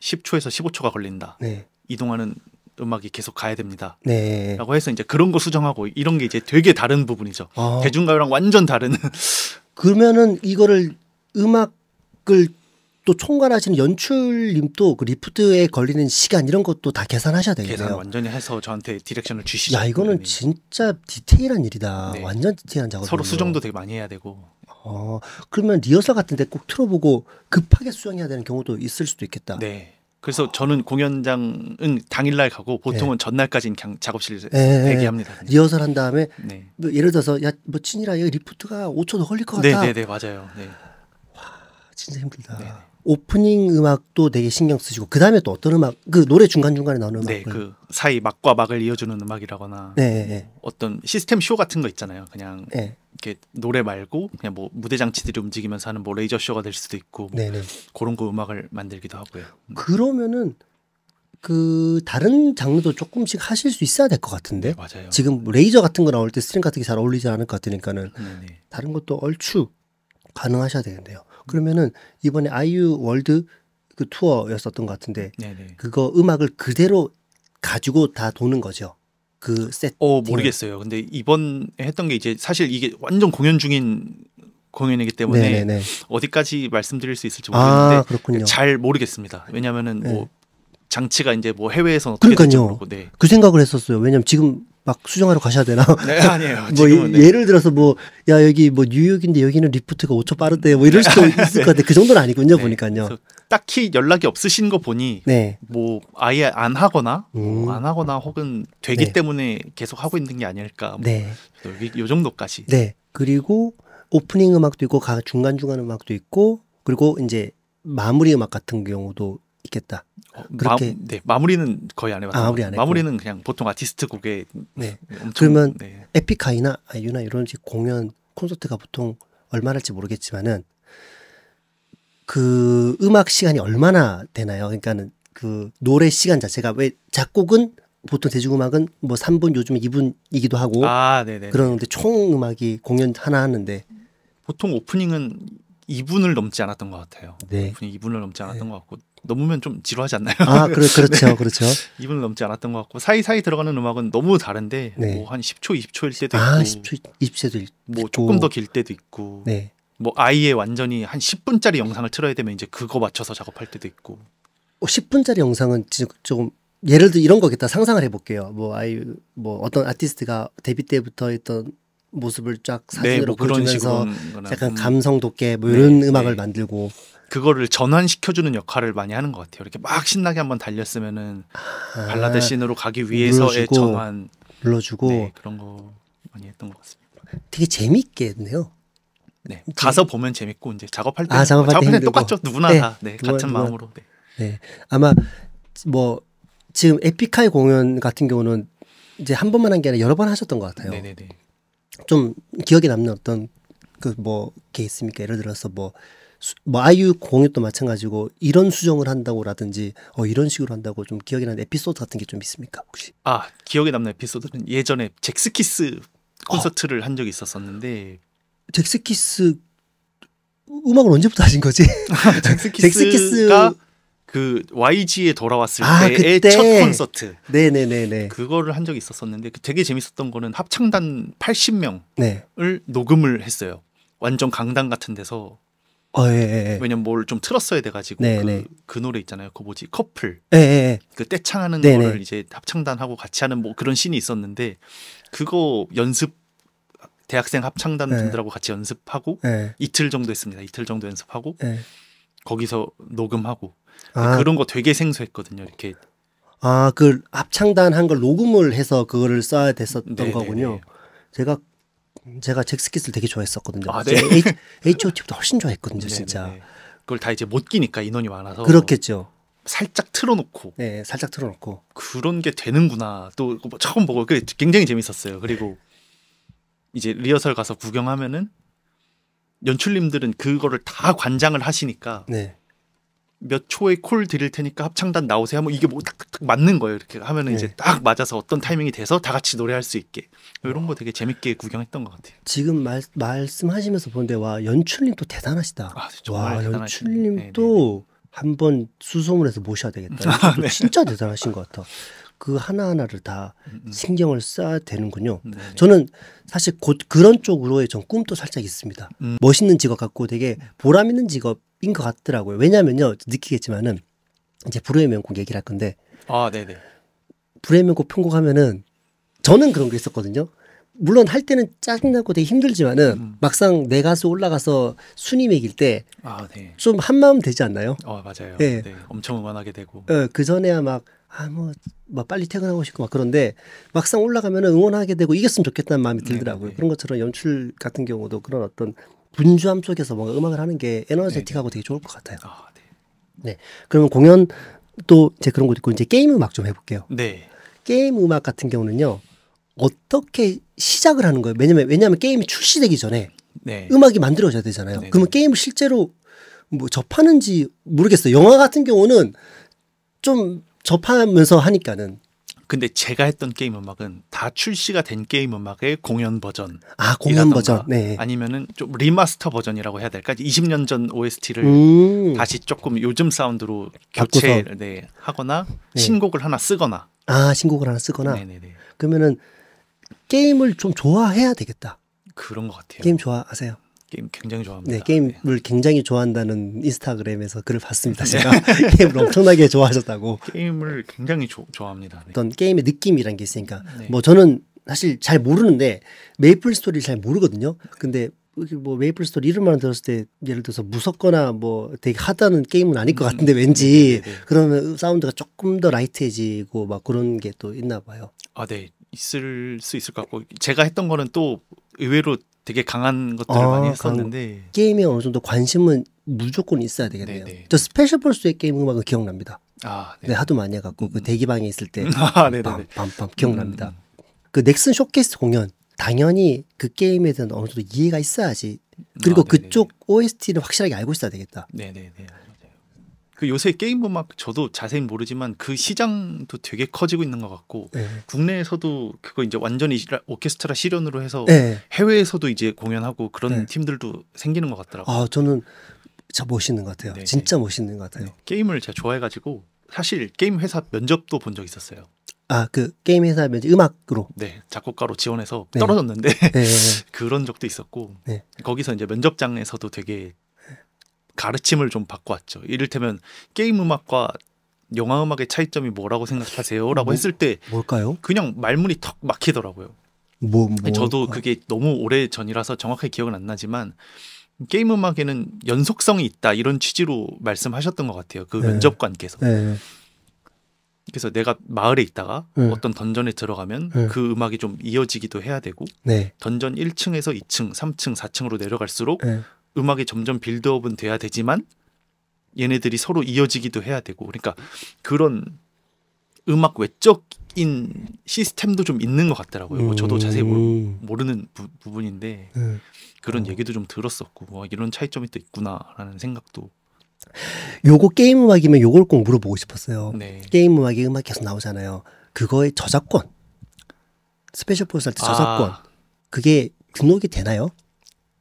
10초에서 15초가 걸린다. 네. 이동하는 음악이 계속 가야 됩니다. 네. 라고 해서 이제 그런 거 수정하고 이런 게 이제 되게 다른 부분이죠. 아. 대중가요랑 완전 다른. 그러면은 이거를 음악을 또 총괄하시는 연출님도 그 리프트에 걸리는 시간 이런 것도 다 계산하셔야 되겠네요. 계산 완전히 해서 저한테 디렉션을 주시죠. 야 이거는 진짜 디테일한 일이다. 네. 완전 디테일한 작업. 서로 수정도 되게 많이 해야 되고. 어 그러면 리허설 같은데 꼭 틀어보고 급하게 수정해야 되는 경우도 있을 수도 있겠다. 네. 그래서 어. 저는 공연장은 당일날 가고 보통은 네. 전날까지 그냥 작업실에서 네. 네, 네. 대기합니다. 그 리허설 한 다음에 네. 뭐 예를 들어서 야뭐 친이라 여기 리프트가 5초 더 걸릴 것 같다. 네네네 맞아요. 네. 진짜 힘들다. 오프닝 음악도 되게 신경 쓰시고 그 다음에 또 어떤 음악 그 노래 중간 중간에 나오는 음악 네, 그 사이 막과 막을 이어주는 음악이라거나 네, 네, 네. 어떤 시스템 쇼 같은 거 있잖아요. 그냥 네. 이렇게 노래 말고 그냥 뭐 무대 장치들이 움직이면서 하는 뭐 레이저 쇼가 될 수도 있고 뭐 네네. 네. 그런 거 음악을 만들기도 하고요. 음. 그러면은 그 다른 장르도 조금씩 하실 수 있어야 될 것 같은데. 네, 맞아요. 지금 레이저 같은 거 나올 때 스트링 같은 게 잘 어울리지 않을 것 같으니까는 네네. 다른 것도 얼추 가능하셔야 되는데요. 그러면은 이번에 아이유 월드 그 투어였었던 것 같은데 네네. 그거 음악을 그대로 가지고 다 도는 거죠. 그 세팅. 어 모르겠어요. 근데 이번 에 했던 게 이제 사실 이게 완전 공연 중인 공연이기 때문에 네네 어디까지 말씀드릴 수 있을지 모르겠는데 아, 잘 모르겠습니다. 왜냐면은 뭐 네. 뭐 장치가 이제 뭐 해외에서 어떻게 그러니까요. 될지 모르고 네. 그 생각을 했었어요. 왜냐면 지금 막 수정하러 가셔야 되나? 네, [LAUGHS] 아니에요. 뭐 네. 예를 들어서 뭐 야 여기 뭐 뉴욕인데 여기는 리프트가 5초 빠른데뭐 이럴 수도 [LAUGHS] 네. 있을 것 같아. 그 정도는 아니군요 네. 보니까요. 딱히 연락이 없으신 거 보니 네. 뭐 아예 안 하거나 뭐 음. 뭐안 하거나 혹은 되기 때문에 계속 하고 있는 게 아닐까. 뭐요 정도까지. 네. 그리고 오프닝 음악도 있고 중간 중간 음악도 있고 그리고 이제 마무리 음악 같은 경우도 있겠다. 어, 그렇게 마, 네, 마무리는 거의 안 해봤어요. 아, 마무리 안 했고. 마무리는 그냥 보통 아티스트 곡에 네. 엄청, 그러면 네. 에픽하이나 아이유나 이런 식 공연 콘서트가 보통 얼마나 지 모르겠지만은 그 음악 시간이 얼마나 되나요? 그러니까는 그 노래 시간 자체가 왜 작곡은 보통 대중음악은 뭐 3분 요즘 2분이기도 하고 아, 그러는데 총 음악이 공연 하나 하는데 보통 오프닝은 2분을 넘지 않았던 것 같아요. 네. 오프닝 2분을 넘지 않았던 네. 것 같고 넘으면 좀 지루하지 않나요? 아, 그러, 그렇죠. [LAUGHS] 네. 그렇죠. 2분을 그렇죠. 넘지 않았던 것 같고 사이사이 들어가는 음악은 너무 다른데 네. 뭐한 10초, 20초일 때도 아, 있고 10초, 20초도 있고 뭐 조금 더 길 때도 있고 네. 뭐 아예 완전히 한 10분짜리 영상을 틀어야 되면 이제 그거 맞춰서 작업할 때도 있고 10분짜리 어, 영상은 조금 예를 들어 이런 거겠다 상상을 해볼게요. 뭐 아이 뭐 어떤 아티스트가 데뷔 때부터 했던 모습을 쫙 사진으로 네, 뭐 보여주면서 약간 음. 감성 돋게 뭐 이런 네, 네. 음악을 만들고 그거를 전환시켜주는 역할을 많이 하는 것 같아요. 이렇게 막 신나게 한번 달렸으면은 발라드 아, 씬으로 가기 위해서의 눌러주 전환 눌러주고 네, 그런 거 많이 했던 것 같습니다. 되게 재밌게 했네요. 네, 가서 보면 재밌고 이제 작업할 때 아, 작업할, 작업할 때 똑같죠. 누구나 네, 다 네, 누가, 같은 누가, 마음으로. 네. 네, 아마 뭐 지금 에픽하이 공연 같은 경우는 이제 한 번만 한 게 아니라 여러 번 하셨던 것 같아요. 네네네. 네, 네. 좀 기억에 남는 어떤 그 뭐 게 있습니까? 예를 들어서 뭐 수, 뭐 아이유 공연도 마찬가지고 이런 수정을 한다고라든지 어, 이런 식으로 한다고 좀 기억에 남는 에피소드 같은 게 좀 있습니까 혹시? 아 기억에 남는 에피소드는 예전에 잭스키스 아. 콘서트를 어. 한 적이 있었었는데 잭스키스 음악을 언제부터 하신 거지? [LAUGHS] 잭스키스가 그 YG에 돌아왔을 아, 때의 그때. 첫 콘서트. 네네네네. 그거를 한 적이 있었었는데 그 되게 재밌었던 거는 합창단 80명을 네. 녹음을 했어요. 완전 강당 같은 데서 어, 예, 예. 예. 왜냐면 뭘 좀 틀었어야 돼가지고 네, 그, 네. 그 노래 있잖아요. 그 뭐지 커플. 예, 예. 예. 그 떼창하는 네, 네, 거를 이제 합창단하고 같이 하는 뭐 그런 씬이 있었는데 그거 연습 대학생 합창단 네. 분들하고 같이 연습하고 네. 이틀 정도 했습니다. 이틀 정도 연습하고 거기서 녹음하고 아. 그런 거 되게 생소했거든요. 이렇게 아그 합창단 한 걸 녹음을 해서 그거를 써야 됐었던 거군요. 제가 제가 잭스키스를 되게 좋아했었거든요. 아, 네. H.O.T.도 훨씬 좋아했거든요, 네, 진짜. 네네. 네. 그걸 다 이제 못 끼니까 인원이 많아서. 그렇겠죠. 살짝 틀어놓고. 네, 살짝 틀어놓고. 그런 게 되는구나. 또 뭐 처음 보고 굉장히 재밌었어요. 그리고 이제 리허설 가서 구경하면은 연출님들은 그거를 다 관장을 하시니까 네. 몇 초의 콜 드릴 테니까 합창단 나오세요. 하면 이게 뭐 딱딱딱 맞는 거예요. 이렇게 하면은 네. 이제 딱 맞아서 어떤 타이밍이 돼서 다 같이 노래할 수 있게 이런 거 되게 재밌게 구경했던 것 같아요. 지금 말, 말씀하시면서 보는데 와 연출님도 대단하시다. 아, 와 연출님도 네, 네, 네, 한번 수소문해서 모셔야 되겠다. [LAUGHS] 아, 네. 진짜 대단하신 것 같아. 그 하나하나를 다 음, 음. 신경을 써야 되는군요. 네네. 저는 사실 곧 그런 쪽으로의 전 꿈도 살짝 있습니다. 음. 멋있는 직업 갖고 되게 보람 있는 직업 인것 같더라고요. 왜냐면요, 느끼겠지만은, 이제 불후의 명곡 얘기를 할 건데. 아, 네네. 불후의 명곡 편곡하면은, 저는 그런 게 있었거든요. 물론 할 때는 짜증나고 되게 힘들지만은 음. 막상 내 가수 올라가서 순위 매길 때좀 아, 네. 한마음 되지 않나요? 어 맞아요. 네. 네. 엄청 응원하게 되고. 어, 그 전에야 막 아뭐 막 빨리 퇴근하고 싶고 막 그런데 막상 올라가면은 응원하게 되고 이겼으면 좋겠다는 마음이 네, 들더라고요. 네네. 그런 것처럼 연출 같은 경우도 그런 어떤 분주함 속에서 뭔가 음악을 하는 게에너지세팅하고 네. 되게 좋을 것 같아요. 아, 네. 네. 그러면 공연 또 이제 그런 것도 있고 이제 게임 음악 좀 해볼게요. 네. 게임 음악 같은 경우는요 어떻게 시작을 하는 거예요? 왜냐면 왜냐면 게임이 출시되기 전에 네. 음악이 만들어져야 되잖아요. 네네. 그러면 네. 게임을 실제로 뭐 접하는지 모르겠어요. 영화 같은 경우는 좀 접하면서 하니까는 근데 제가 했던 게임 음악은 다 출시가 된 게임 음악의 공연 버전. 아, 공연 버전. 네. 아니면은 좀 리마스터 버전이라고 해야 될까? 20년 전 OST를 음~ 다시 조금 요즘 사운드로 교체 네, 하거나 네. 신곡을 하나 쓰거나. 아, 신곡을 하나 쓰거나. 네네네. 네, 네. 그러면은 게임을 좀 좋아해야 되겠다. 그런 것 같아요. 게임 좋아하세요? 게임 굉장히 좋아합니다. 네, 게임을 네. 굉장히 좋아한다는 인스타그램에서 글을 봤습니다. 네. 제가 [LAUGHS] 게임을 엄청나게 좋아하셨다고. 게임을 굉장히 조, 좋아합니다. 네. 어떤 게임의 느낌이란 게 있으니까 네. 뭐 저는 사실 잘 모르는데 메이플 스토리를 잘 모르거든요. 근데 뭐 메이플 스토리 이름만 들었을 때 예를 들어서 무섭거나 뭐 되게 하다는 게임은 아닐 것 음. 같은데 왠지 네, 네, 그러면 사운드가 조금 더 라이트해지고 막 그런 게 또 있나 봐요. 아, 네. 있을 수 있을 것 같고 제가 했던 거는 또 의외로 되게 강한 것들을 아, 많이 했었는데 게임에 어느 정도 관심은 무조건 있어야 되겠네요. 네네. 네. 저 스페셜 폴스의 게임 음악은 기억납니다. 아, 네. 네 하도 많이 해갖고 그 음. 그 대기방에 있을 때 [LAUGHS] 아, 밤밤밤 네, 기억납니다. 음. 그 넥슨 쇼케이스 공연 당연히 그 게임에 대한 어느 정도 이해가 있어야지. 그리고 아, 그쪽 OST를 확실하게 알고 있어야 되겠다. 네네네. 그 요새 게임 음악 저도 자세히 모르지만 그 시장도 되게 커지고 있는 것 같고 네. 국내에서도 그거 이제 완전히 오케스트라 실현으로 해서 네. 해외에서도 이제 공연하고 그런 네. 팀들도 생기는 것 같더라고요. 아 저는 참 멋있는 것 같아요. 진짜 멋있는 것 같아요. 네, 네. 네. 게임을 제가 좋아해가지고 사실 게임 회사 면접도 본 적 있었어요. 아그 게임 회사 면접 음악으로 네 작곡가로 지원해서 떨어졌는데 [LAUGHS] 그런 적도 있었고 거기서 이제 면접장에서도 되게 가르침을 좀 받고 왔죠. 이를테면 게임 음악과 영화 음악의 차이점이 뭐라고 생각하세요?라고 뭐, 했을 때 뭘까요? 그냥 말문이 턱 막히더라고요. 뭐, 뭐 저도 그게 너무 오래 전이라서 정확하게 기억은 안 나지만 게임 음악에는 연속성이 있다 이런 취지로 말씀하셨던 것 같아요. 그 네. 면접관께서. 네. 그래서 내가 마을에 있다가 네. 어떤 던전에 들어가면 네. 그 음악이 좀 이어지기도 해야 되고 네. 던전 1층에서 2층, 3층, 4층으로 내려갈수록 네. 음악이 점점 빌드업은 돼야 되지만 얘네들이 서로 이어지기도 해야 되고 그러니까 그런 음악 외적인 시스템도 좀 있는 것 같더라고요. 뭐 저도 자세히 모르, 음. 는 부, 분인데 네. 그런 어. 얘기도 좀 들었었고 와, 뭐 이런 차이점이 또 있구나라는 생각도. 요거 게임 음악이면 요걸 꼭 물어보고 싶었어요. 네. 게임 음악이 음악 계속 나오잖아요. 그거의 저작권 스페셜 포스 할때 아. 저작권 아. 그게 등록이 되나요?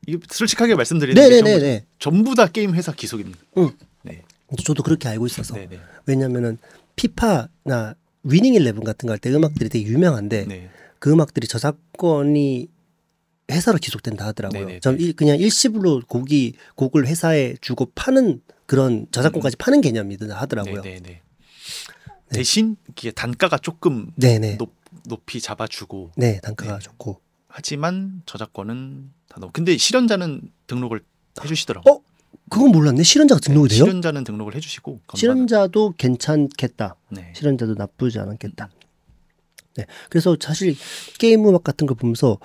이게 솔직하게 말씀드리는 네네네네. 네, 네, 네. 전부, 다 게임 회사 기속입니다. 응. 네. 저도 그렇게 알고 있어서 네네. 왜냐면은 피파나 위닝 일레븐 같은 거할때 음악들이 되게 유명한데 네. 그 음악들이 저작권이 회사로 기속된다 하더라고요. 전 그냥 일시불로 곡이 곡을 회사에 주고 파는 그런 저작권까지 음. 파는 개념이다 하더라고요. 네 대신 이게 단가가 조금 높, 높이 잡아주고 네 단가가 네. 좋고 하지만 저작권은 다 넣고. 근데 실현자는 등록을 해주시더라고. 요 어? 그건 몰랐네. 실현자가 등록이 돼요? 네, 실현자는 등록을 해주시고. 건반 실현자도 괜찮겠다. 네. 실현자도 나쁘지 않겠다 네. 그래서 사실 게임 음악 같은 거 보면서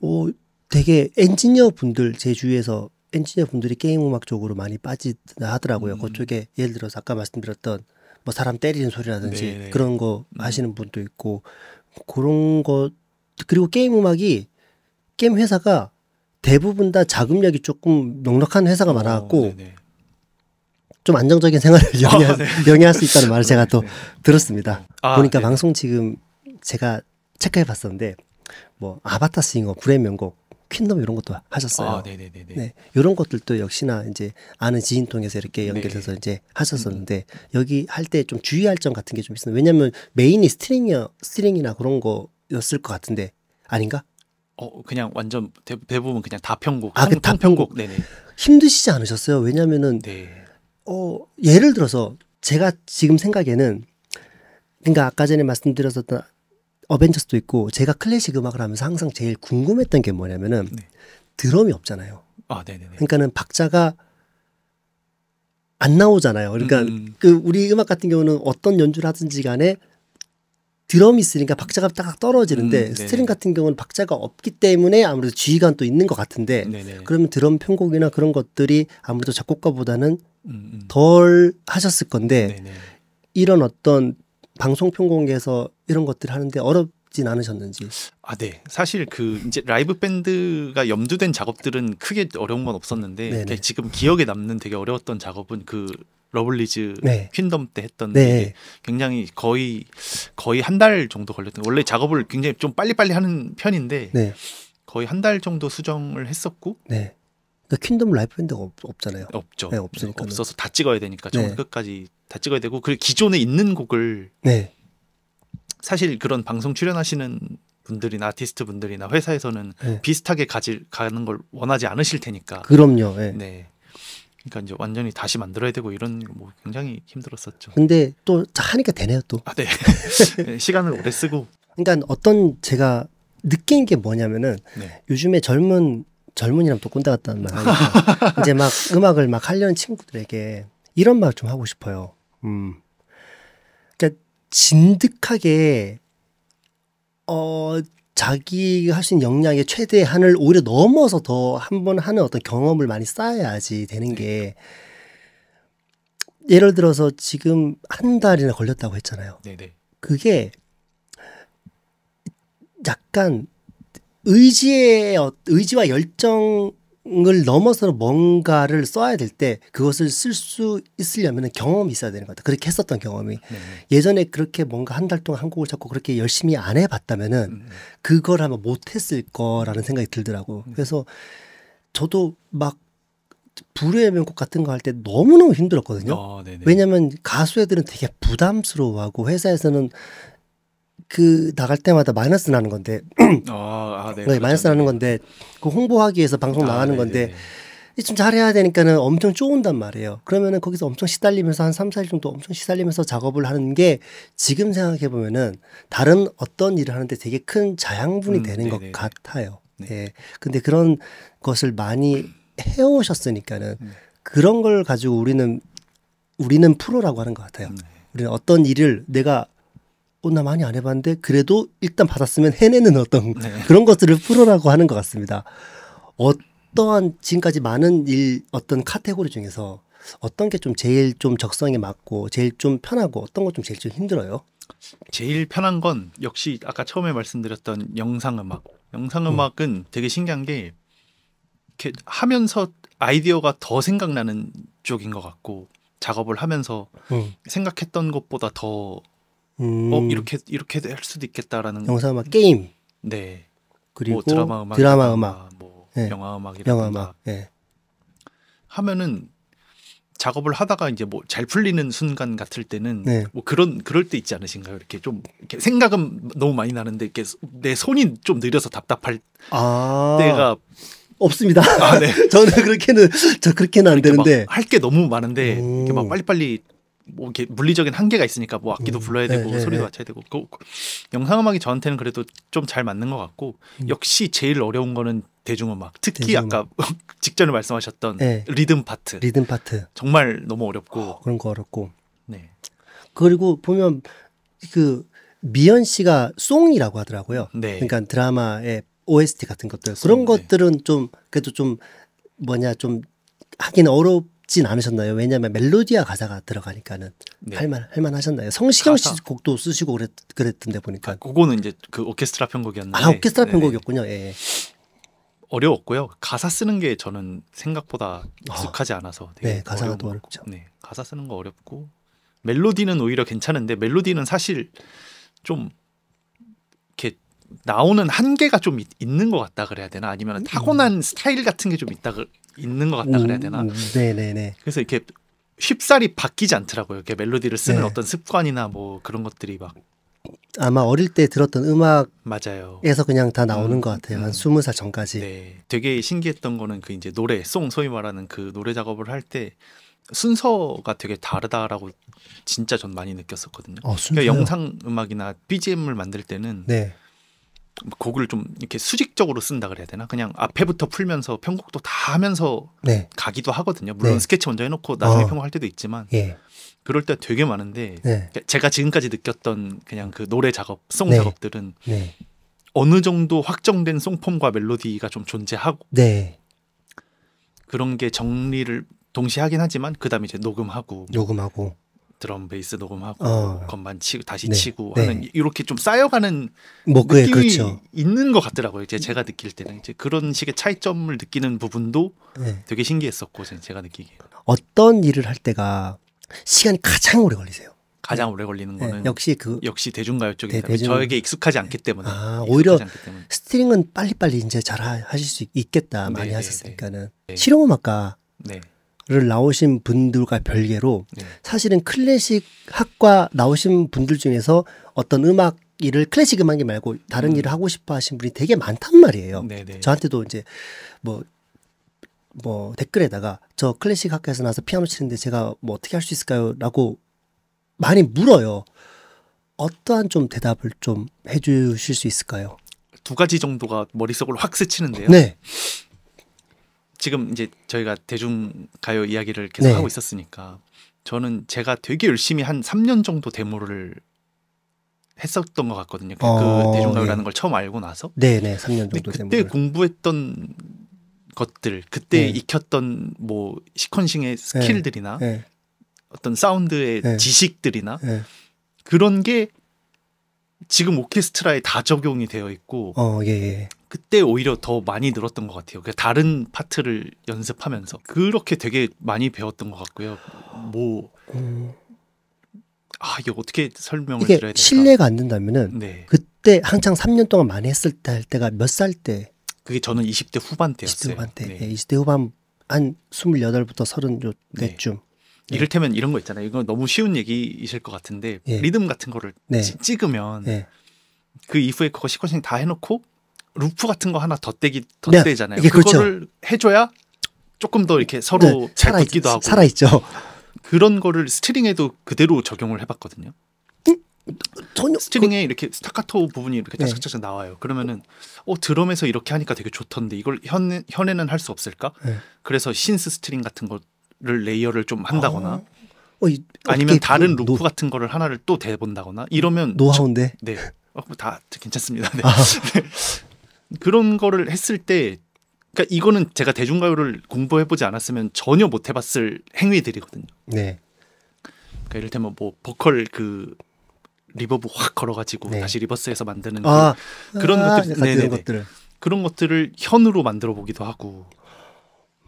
어, 되게 엔지니어 분들 제 주위에서 엔지니어 분들이 게임 음악 쪽으로 많이 빠지나 하더라고요. 음. 그쪽에 예를 들어서 아까 말씀드렸던 뭐 사람 때리는 소리라든지 네네. 네. 그런 거 음. 하시는 분도 있고 그런 거 그리고 게임 음악이 게임 회사가 대부분 다 자금력이 조금 넉넉한 회사가 어, 많았고좀 안정적인 생활을 [LAUGHS] 아, 네. 영위할, 어, 네. 수 있다는 말을 제가 또 네. 들었습니다. 아, 보니까 네. 방송 지금 제가 체크해 봤었는데 뭐 아바타 스윙어, 불의 명곡, 퀸덤 이런 것도 하셨어요. 아, 네 이런 것들도 역시나 이제 아는 지인 통해서 이렇게 연결돼서 네. 이제 하셨었는데 음. 여기 할 때 좀 주의할 점 같은 게 좀 있어요. 왜냐하면 메인이 스트링이 스트링이나 그런 거였을 것 같은데 아닌가? 어 그냥 완전 대, 부분 그냥 다편곡. 아, 그 다편곡. 네네. 네. 힘드시지 않으셨어요? 왜냐면은 네. 어 예를 들어서 제가 지금 생각에는 그러니까 아까 전에 말씀드렸었던 어벤져스도 있고 제가 클래식 음악을 하면서 항상 제일 궁금했던 게 뭐냐면은 네. 드럼이 없잖아요. 아, 네네. 네, 네. 그러니까는 박자가 안 나오잖아요. 그러니까 음. 그 우리 음악 같은 경우는 어떤 연주를 하든지 간에 드럼이 있으니까 박자가 딱 떨어지는데 음, 네. 스트링 같은 경우는 박자가 없기 때문에 아무래도 주의감 또 있는 것 같은데 네네. 네. 그러면 드럼 편곡이나 그런 것들이 아무래도 작곡가보다는 음, 음. 덜 하셨을 건데 네네. 네. 이런 어떤 방송 편곡에서 이런 것들 하는데 어렵 진 않으셨는지. 아, 네. 사실 그 이제 라이브 밴드가 염두된 작업들은 크게 어려운 건 없었는데 지금 기억에 남는 되게 어려웠던 작업은 그 러블리즈 네. 퀸덤 때 했던 네. 굉장히 거의 거의 한 달 정도 걸렸던 원래 작업을 굉장히 좀 빨리빨리 하는 편인데 네. 거의 한 달 정도 수정을 했었고 네. 그러니까 퀸덤 라이프 밴드가 없, 잖아요 없죠. 네, 없으니까 없어서 다 찍어야 되니까 네. 끝까지 다 찍어야 되고 그리고 기존에 있는 곡을 네. 사실 그런 방송 출연하시는 분들이나 아티스트 분들이나 회사에서는 네. 비슷하게 가질 가는 걸 원하지 않으실 테니까 그럼요. 네. 그러니까 이제 완전히 다시 만들어야 되고 이런 뭐 굉장히 힘들었었죠. 근데 또 하니까 되네요 또. 아 네. [LAUGHS] 시간을 오래 쓰고. 그러니까 어떤 제가 느낀 게 뭐냐면은 네. 요즘에 젊은 젊은이랑 또 꼰대 같다는 말하니 [LAUGHS] 이제 막 음악을 막 하려는 친구들에게 이런 말 좀 하고 싶어요. 음. 그러니까 진득하게 어 자기가 할수 있는 역량의 최대한을 오히려 넘어서 더 한 번 하는 어떤 경험을 많이 쌓아야지 되는 게 네. 예를 들어서 지금 한 달이나 걸렸다고 했잖아요. 네네. 네. 그게 약간 의지의 어, 의지와 열정 을 넘어서 뭔가를 써야 될 때 그것을 쓸 수 있으려면 경험이 있어야 되는 것 같아요. 그렇게 했었던 경험이. 네. 예전에 그렇게 뭔가 한 달 동안 한국을 자꾸 그렇게 열심히 안 해봤다면은 음, 음. 그걸 아마 못했을 거라는 생각이 들더라고. 음. 그래서 저도 막 불의 후 명곡 같은 거 할 때 너무너무 힘들었거든요. 아, 왜냐하면 가수 애들은 되게 부담스러워하고 회사에서는 그 나갈 때마다 마이너스 나는 건데 [CLEARS THROAT] 아, 아, 네, 네, 마이너스 그렇죠. 나는 건데 그 홍보하기 위해서 방송 아, 나가는 네, 건데 좀 네, 네. 잘해야 되니까는 엄청 쪼은단 말이에요. 그러면은 거기서 엄청 시달리면서 한 3, 4일 정도 엄청 시달리면서 작업을 하는 게 지금 생각해 보면은 다른 어떤 일을 하는데 되게 큰 자양분이 음, 되는 네네. 것 같아요. 네. 예. 근데 그런 것을 많이 해오셨으니까는 음. 그런 걸 가지고 우리는 우리는 프로라고 하는 것 같아요. 네. 우리는 어떤 일을 내가 어, 나 많이 안 해봤는데 그래도 일단 받았으면 해내는 어떤 네. 그런 것들을 풀어라고 하는 것 같습니다. 어떠한 지금까지 많은 일 어떤 카테고리 중에서 어떤 게 좀 제일 좀 적성에 맞고 제일 좀 편하고 어떤 것 좀 제일 좀 힘들어요? 제일 편한 건 역시 아까 처음에 말씀드렸던 영상 음악. 영상 음악은 음. 되게 신기한 게 이렇게 하면서 아이디어가 더 생각나는 쪽인 것 같고 작업을 하면서 음. 생각했던 것보다 더 어, 음. 어 이렇게 이렇게 할 수도 있겠다라는 영상 음악 게임 네 그리고 뭐 드라마 음악 드라마 음악 뭐 네. 영화 음악이든 영화 음악 네. 하면은 작업을 하다가 이제 뭐 잘 풀리는 순간 같을 때는 네. 뭐 그런 그럴 때 있지 않으신가요? 이렇게 좀 이렇게 생각은 너무 많이 나는데 이렇게 내 손이 좀 느려서 답답할 아~ 때가 없습니다. 아, 네. [LAUGHS] 저는 그렇게는 저 그렇게는 안 되는데 할 게 너무 많은데 이렇게 막 빨리빨리 뭐 이렇게 물리적인 한계가 있으니까 뭐 악기도 음. 불러야 되고 네, 네, 네, 소리도 맞춰야 되고 그, 그 영상 음악이 저한테는 그래도 좀 잘 맞는 것 같고 음. 역시 제일 어려운 거는 대중음악 특히 대중음악. 아까 [LAUGHS] 직전에 말씀하셨던 네. 리듬 파트 리듬 파트 정말 너무 어렵고 어, 그런 거 어렵고 네 그리고 보면 그 미연 씨가 송이라고 하더라고요 네. 그러니까 드라마의 OST 같은 것들 그런 네. 것들은 좀 그래도 좀 뭐냐 좀 하긴 어렵 어렵진 않으셨나요? 왜냐하면 멜로디아 가사가 들어가니까는 네. 할만 할만하셨나요? 성시경 가사. 씨 곡도 쓰시고 그랬, 그랬던데 보니까 아, 그거는 이제 그 오케스트라 편곡이었는데 아 오케스트라 네 편곡이었군요. 예. 예. 어려웠고요. 가사 쓰는 게 저는 생각보다 아. 익숙하지 않아서 되게 네, 가사가 더 어렵죠. 네, 가사 쓰는 거 어렵고 멜로디는 오히려 괜찮은데 멜로디는 사실 좀 이렇게 나오는 한계가 좀 있, 는것 같다 그래야 되나 아니면 음. 타고난 음. 스타일 같은 게 좀 있다 그, 있는 것 같다 그래야 되나? 네네네. 그래서 이렇게 쉽사리 바뀌지 않더라고요. 이렇게 멜로디를 쓰는 네. 어떤 습관이나 뭐 그런 것들이 막 아마 어릴 때 들었던 음악 맞아요. 에서 그냥 다 나오는 음, 것 같아요. 한 음. 스무 살 전까지. 네. 되게 신기했던 거는 그 이제 노래, 송 소위 말하는 그 노래 작업을 할 때 순서가 되게 다르다라고 진짜 전 많이 느꼈었거든요. 어, 그러니까 영상 음악이나 BGM을 만들 때는 네. 곡을 좀 이렇게 수직적으로 쓴다 그래야 되나? 그냥 앞에부터 풀면서 편곡도 다 하면서 네. 가기도 하거든요. 물론 네. 스케치 먼저 해놓고 나중에 어. 편곡할 때도 있지만 예. 그럴 때 되게 많은데 네. 그러니까 제가 지금까지 느꼈던 그냥 그 노래 작업, 송 네. 작업들은 네. 어느 정도 확정된 송폼과 멜로디가 좀 존재하고 네. 그런 게 정리를 동시에 하긴 하지만 그다음에 이제 녹음하고 녹음하고 드럼 베이스 녹음하고 어. 건반 치고 다시 네. 치고 네. 하는 네. 이렇게 좀 쌓여가는 뭐, 그, 느낌이 그렇죠. 있는 것 같더라고요. 이제 제가 느낄 때는 이제 그런 식의 차이점을 느끼는 부분도 네. 되게 신기했었고 제가 느끼기에 어떤 일을 할 때가 시간이 가장 오래 걸리세요? 가장 오래 걸리는 네. 거는 역시 그 역시 대중가요 쪽이 네, 대, 중 저에게 익숙하지 않기 때문에 아, 오히려 때문에. 스트링은 빨리빨리 이제 잘 하실 수 있겠다 많이 하셨으니까는 실용음악가 네. 를 나오신 분들과 별개로 네. 사실은 클래식 학과 나오신 분들 중에서 어떤 음악 일을 클래식 음악이 말고 다른 음. 일을 하고 싶어 하신 분이 되게 많단 말이에요. 네네. 네. 저한테도 이제 뭐뭐 뭐 댓글에다가 저 클래식 학교에서 나서 와 피아노 치는데 제가 뭐 어떻게 할 수 있을까요?라고 많이 물어요. 어떠한 좀 대답을 좀 해주실 수 있을까요? 두 가지 정도가 머릿속으로 확 스치는데요. 네. 지금 이제 저희가 대중 가요 이야기를 계속 네. 하고 있었으니까 저는 제가 되게 열심히 한 3년 정도 데모를 했었던 것 같거든요. 그 어, 그 대중가요라는 네. 예. 걸 처음 알고 나서. 네, 네, 3년 정도 그때 데모를. 공부했던 것들, 그때 네. 익혔던 뭐 시퀀싱의 네. 스킬들이나 네. 어떤 사운드의 네. 지식들이나 그런 게 지금 오케스트라에 다 적용이 되어 있고 어, 예, 예. 그때 오히려 더 많이 늘었던 것 같아요. 다른 파트를 연습하면서 그렇게 되게 많이 배웠던 것 같고요. 뭐 아, 이거 어떻게 설명을 드려야 될까? 신뢰가 안 된다면은 네. 그때 한창 3년 동안 많이 했을 때 할 때가 몇 살 때? 그게 저는 20대 후반 때였어요. 20대 후반 때. 네. 네, 20대 후반 한 28부터 34쯤. 네. 이를테면 이런 거 있잖아요. 이건 너무 쉬운 얘기이실 것 같은데 예. 리듬 같은 거를 네. 찍으면 예. 그 이후에 그거 시퀀싱 다 해놓고 루프 같은 거 하나 덧대기 덧대잖아요. 네, 그렇죠. 그거를 그렇죠. 해줘야 조금 더 이렇게 네, 서로 네, 잘 붙기도 하고 살아 있죠. 그런 거를 스트링에도 그대로 적용을 해봤거든요. 음, 전혀 스트링에 그... 이렇게 스타카토 부분이 이렇게 착착착 네. 나와요. 그러면은 어 드럼에서 이렇게 하니까 되게 좋던데 이걸 현 현에는 할 수 없을까? 네. 그래서 신스 스트링 같은 거를 레이어를 좀 한다거나 아... 어, 이, 아니면 다른 그 루프 노... 같은 거를 하나를 또 대본다거나 이러면 노하우인데 저, 네. 어, 다 괜찮습니다. 네. 아. [LAUGHS] 네. 그런 거를 했을 때 그러니까 이거는 제가 대중가요를 공부해 보지 않았으면 전혀 못 해봤을 행위들이거든요. 네. 그러니까 이를테면 뭐 보컬 그 리버브 확 걸어가지고 네. 다시 리버스에서 만드는 아, 그, 런 아, 것들, 네네 것들을 그런 것들을 현으로 만들어 보기도 하고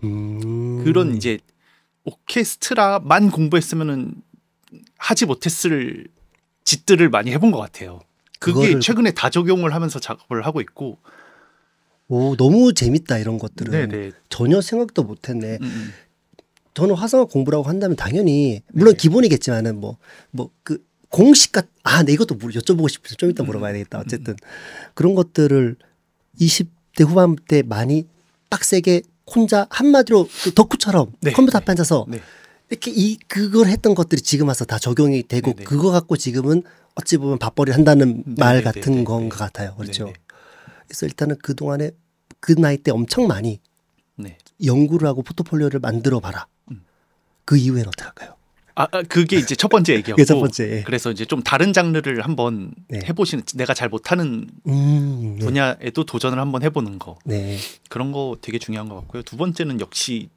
음... 그런 이제 오케스트라만 공부했으면은 하지 못했을 짓들을 많이 해본 것 같아요. 그게 최근에 다 적용을 하면서 작업을 하고 있고 오 너무 재밌다 이런 것들은 네네. 네. 전혀 생각도 못했네. 음, 음. 저는 화성학 공부라고 한다면 당연히 네. 물론 네. 기본이겠지만은 뭐 뭐 그 공식 같 아, 네 이것도 뭐 여쭤보고 싶어서 좀 이따 음, 물어봐야 되겠다. 어쨌든 그런 것들을 20대 후반 때 많이 빡세게 혼자 한마디로 그 덕후처럼 네. 컴퓨터 네. 앞에 앉아서 네. 이렇게 이 그걸 했던 것들이 지금 와서 다 적용이 되고 그거 갖고 지금은 어찌 보면 밥벌이 한다는 말 같은 건것 같아요. 그렇죠. 그래서 일단은 그 동안에 그 나이 때 엄청 많이 네. 연구를 하고 포트폴리오를 만들어 봐라. 음. 그 이후에는 어떻게 할까요? 아, 아, 그게 이제 첫 번째 얘기였고 [LAUGHS] 첫 번째, 예. 그래서 이제 좀 다른 장르를 한번 네. 해보시는 내가 잘 못하는 음, 네. 분야에도 도전을 한번 해보는 거 네. 그런 거 되게 중요한 것 같고요 두 번째는 역시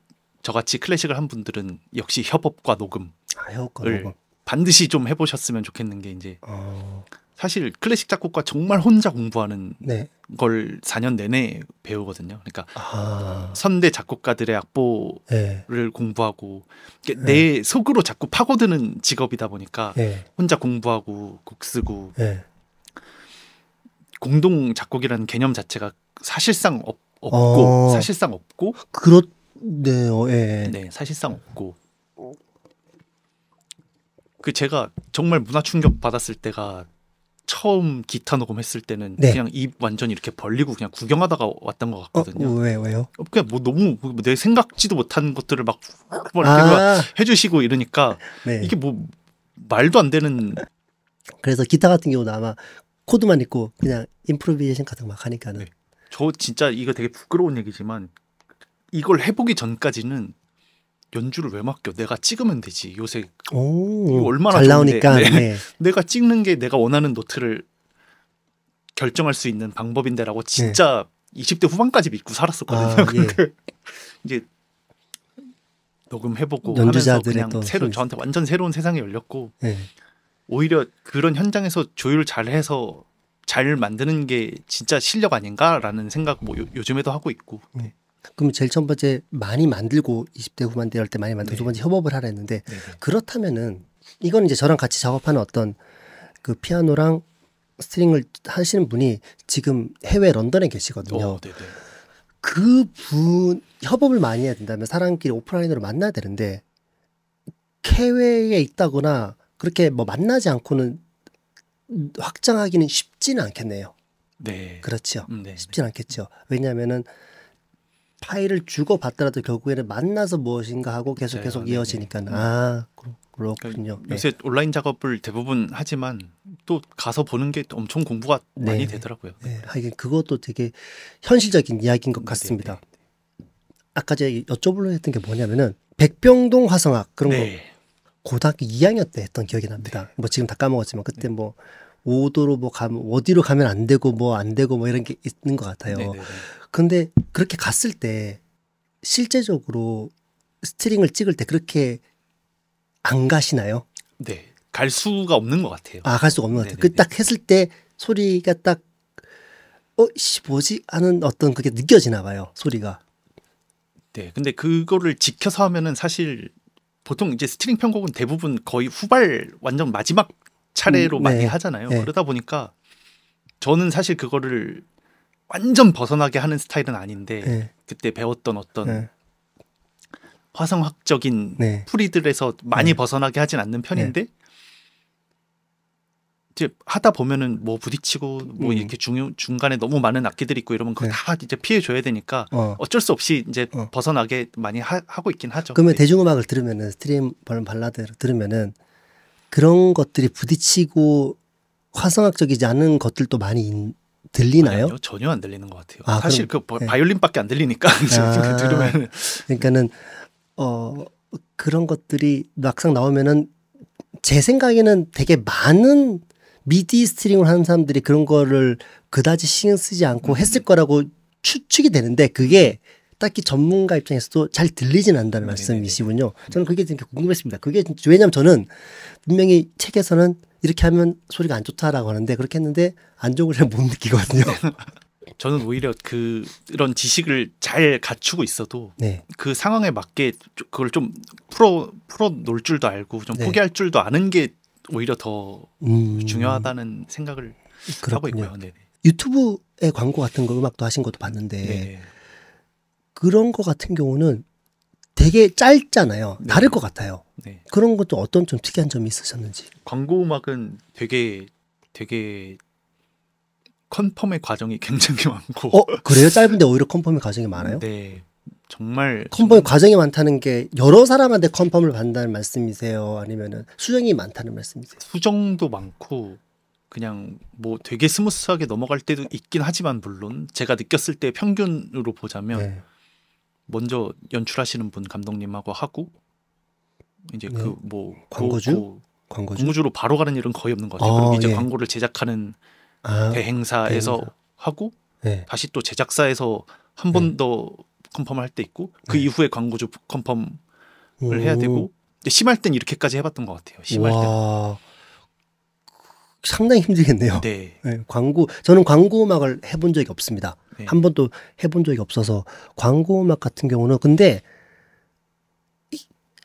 저같이 클래식을 한 분들은 역시 협업과 녹음을 아, 녹음. 반드시 좀 해보셨으면 좋겠는 게 이제 어... 사실 클래식 작곡가 정말 혼자 공부하는 네. 걸 4년 내내 배우거든요. 그러니까 아. 선대 작곡가들의 악보를 네. 공부하고 그러니까 네. 내 속으로 자꾸 파고드는 직업이다 보니까 네. 혼자 공부하고 곡 쓰고 네. 공동 작곡이라는 개념 자체가 사실상 없, 고 어. 사실상 없고 그렇네요. 예. 네, 사실상 없고 그 제가 정말 문화 충격 받았을 때가 처음 기타 녹음했을 때는 네. 그냥 입 완전 이렇게 벌리고 그냥 구경하다가 왔던 것 같거든요. 어, 왜 왜요? 어, 그냥 뭐 너무 내 생각지도 못한 것들을 막, 아~ 해주시고 이러니까 네. 이게 뭐 말도 안 되는. 그래서 기타 같은 경우는 아마 코드만 있고 그냥 임프로비에이션 같은 거 막 하니까는. 네. 저 진짜 이거 되게 부끄러운 얘기지만 이걸 해보기 전까지는 연주를 왜 맡겨? 내가 찍으면 되지. 요새 오, 얼마나 잘 좋은데. 나오니까 네. 네. [LAUGHS] 내가 찍는 게 내가 원하는 노트를 결정할 수 있는 방법인데라고 진짜 네. 20대 후반까지 믿고 살았었거든요. 아, 근데 예. [LAUGHS] 이제 녹음해보고 하면서 그냥 새로 네. 저한테 완전 새로운 세상이 열렸고 네. 오히려 그런 현장에서 조율 잘해서 잘 만드는 게 진짜 실력 아닌가라는 생각 뭐 요, 즘에도 하고 있고. 음. 네. 그럼 제일 첫 번째 많이 만들고 20대 후반 때할때 많이 만들고 네. 두 번째 협업을 하라 했는데 네, 네. 그렇다면은 이건 이제 저랑 같이 작업하는 어떤 그 피아노랑 스트링을 하시는 분이 지금 해외 런던에 계시거든요. 오, 어, 네, 네. 그분 협업을 많이 해야 된다면 사람끼리 오프라인으로 만나야 되는데 해외에 있다거나 그렇게 뭐 만나지 않고는 확장하기는 쉽지는 않겠네요. 네. 그렇죠. 음, 네, 쉽진 네. 않겠죠. 왜냐하면은 파일을 주고 받더라도 결국에는 만나서 무엇인가 하고 계속 맞 계속 네, 네, 네. 이어지니까 네. 아 그렇군요. 그러니까 요새 네. 온라인 작업을 대부분 하지만 또 가서 보는 게 엄청 공부가 네. 많이 되더라고요. 네. 하긴 그것도 되게 현실적인 이야기인 것 음, 같습니다. 아까 제가 여쭤보려 했던 게 뭐냐면은 백병동 화성학 그런 거 고등학교 2학년 때 했던 기억이 납니다. 뭐 지금 다 까먹었지만 그때 뭐 오도로뭐 가면 어디로 가면 안 되고 뭐 안 되고 뭐 이런 게 있는 것 같아요. 네네 네, 네. 근데 그렇게 갔을 때 실제적으로 스트링을 찍을 때 그렇게 안 가시나요? 네. 갈 수가 없는 것 같아요. 아, 갈 수가 없는 것 같아요. 네, 그딱 했을 때 소리가 딱 어, 씨, 뭐지? 하는 어떤 그게 느껴지나 봐요. 소리가. 네. 근데 그거를 지켜서 하면은 사실 보통 이제 스트링 편곡은 대부분 거의 후발 완전 마지막 차례로 음, 많이 네. 하잖아요. 네. 그러다 보니까 저는 사실 그거를 완전 벗어나게 하는 스타일은 아닌데 네. 그때 배웠던 어떤 네. 화성학적인 풀이들에서 네. 많이 벗어나게 하진 않는 편인데 이제 하다 보면은 뭐 부딪히고 뭐 음. 이렇게 중요, 중간에 너무 많은 악기들이 있고 이러면 그거 네. 다 이제 피해 줘야 되니까 어. 쩔수 없이 이제 어. 벗어나게 많이 하, 고 있긴 하죠. 그러면 근데. 대중음악을 들으면은 스트림 발라드를 들으면은 그런 것들이 부딪히고 화성학적이지 않은 것들도 많이 인, 들리나요? 아니요, 전혀 안 들리는 것 같아요. 아, 사실 그럼, 그 예. 바이올린밖에 안 들리니까 [LAUGHS] 아, 그 들으면 그러니까는 어 그런 것들이 막상 나오면은 제 생각에는 되게 많은 미디 스트링을 하는 사람들이 그런 거를 그다지 신경 쓰지 않고 음. 했을 거라고 추측이 되는데 그게 딱히 전문가 입장에서도 잘 들리진 않는다는 말씀이시군요. 저는 그게 되게 궁금했습니다. 그게 왜냐하면 저는 분명히 책에서는 이렇게 하면 소리가 안 좋다라고 하는데 그렇게 했는데 안 좋은 걸잘못 느끼거든요. [LAUGHS] 네. 저는 오히려 그, 이런 지식을 잘 갖추고 있어도 네. 그 상황에 맞게 그걸 좀 풀어 풀어 놓을 줄도 알고 좀 네. 포기할 줄도 아는 게 오히려 더 음... 중요하다는 생각을 그렇군요. 하고 있고요. 네유튜브에 광고 같은 거 음악도 하신 것도 봤는데 네 그런 거 같은 경우는 되게 짧잖아요. 네. 다를 것 같아요. 네. 그런 것도 어떤 좀 특이한 점이 있으셨는지. 광고 음악은 되게 되게 컨펌의 과정이 [LAUGHS] 굉장히 많고. 어 그래요? 짧은데 오히려 컨펌의 과정이 많아요? 네. 정말 컨펌의 정 과정이 많다는 게 여러 사람한테 컨펌을 받는다는 말씀이세요? 아니면은 수정이 많다는 말씀이세요? 수정도 많고 그냥 뭐 되게 스무스하게 넘어갈 때도 있긴 하지만 물론 제가 느꼈을 때 평균으로 보자면 네. 먼저 연출하시는 분 감독님하고 하고 이제 네. 그뭐 그 광고주 고, 그 광고주 광고주로 바로 가는 일은 거의 없는 것 같아요. 어, 이제 예. 광고를 제작하는 아, 대행사에서 대행사. 하고 네. 다시 또 제작사에서 한 번더 네. 컨펌할 때 있고 그 네. 이후에 광고주 컨펌을 오. 해야 되고 심할 땐 이렇게까지 해봤던 것 같아요. 심할 와. 때 상당히 힘들겠네요. 네. 네 광고 저는 광고 음악을 해본 적이 없습니다. 네. 한 번도 해본 적이 없어서 광고 음악 같은 경우는 근데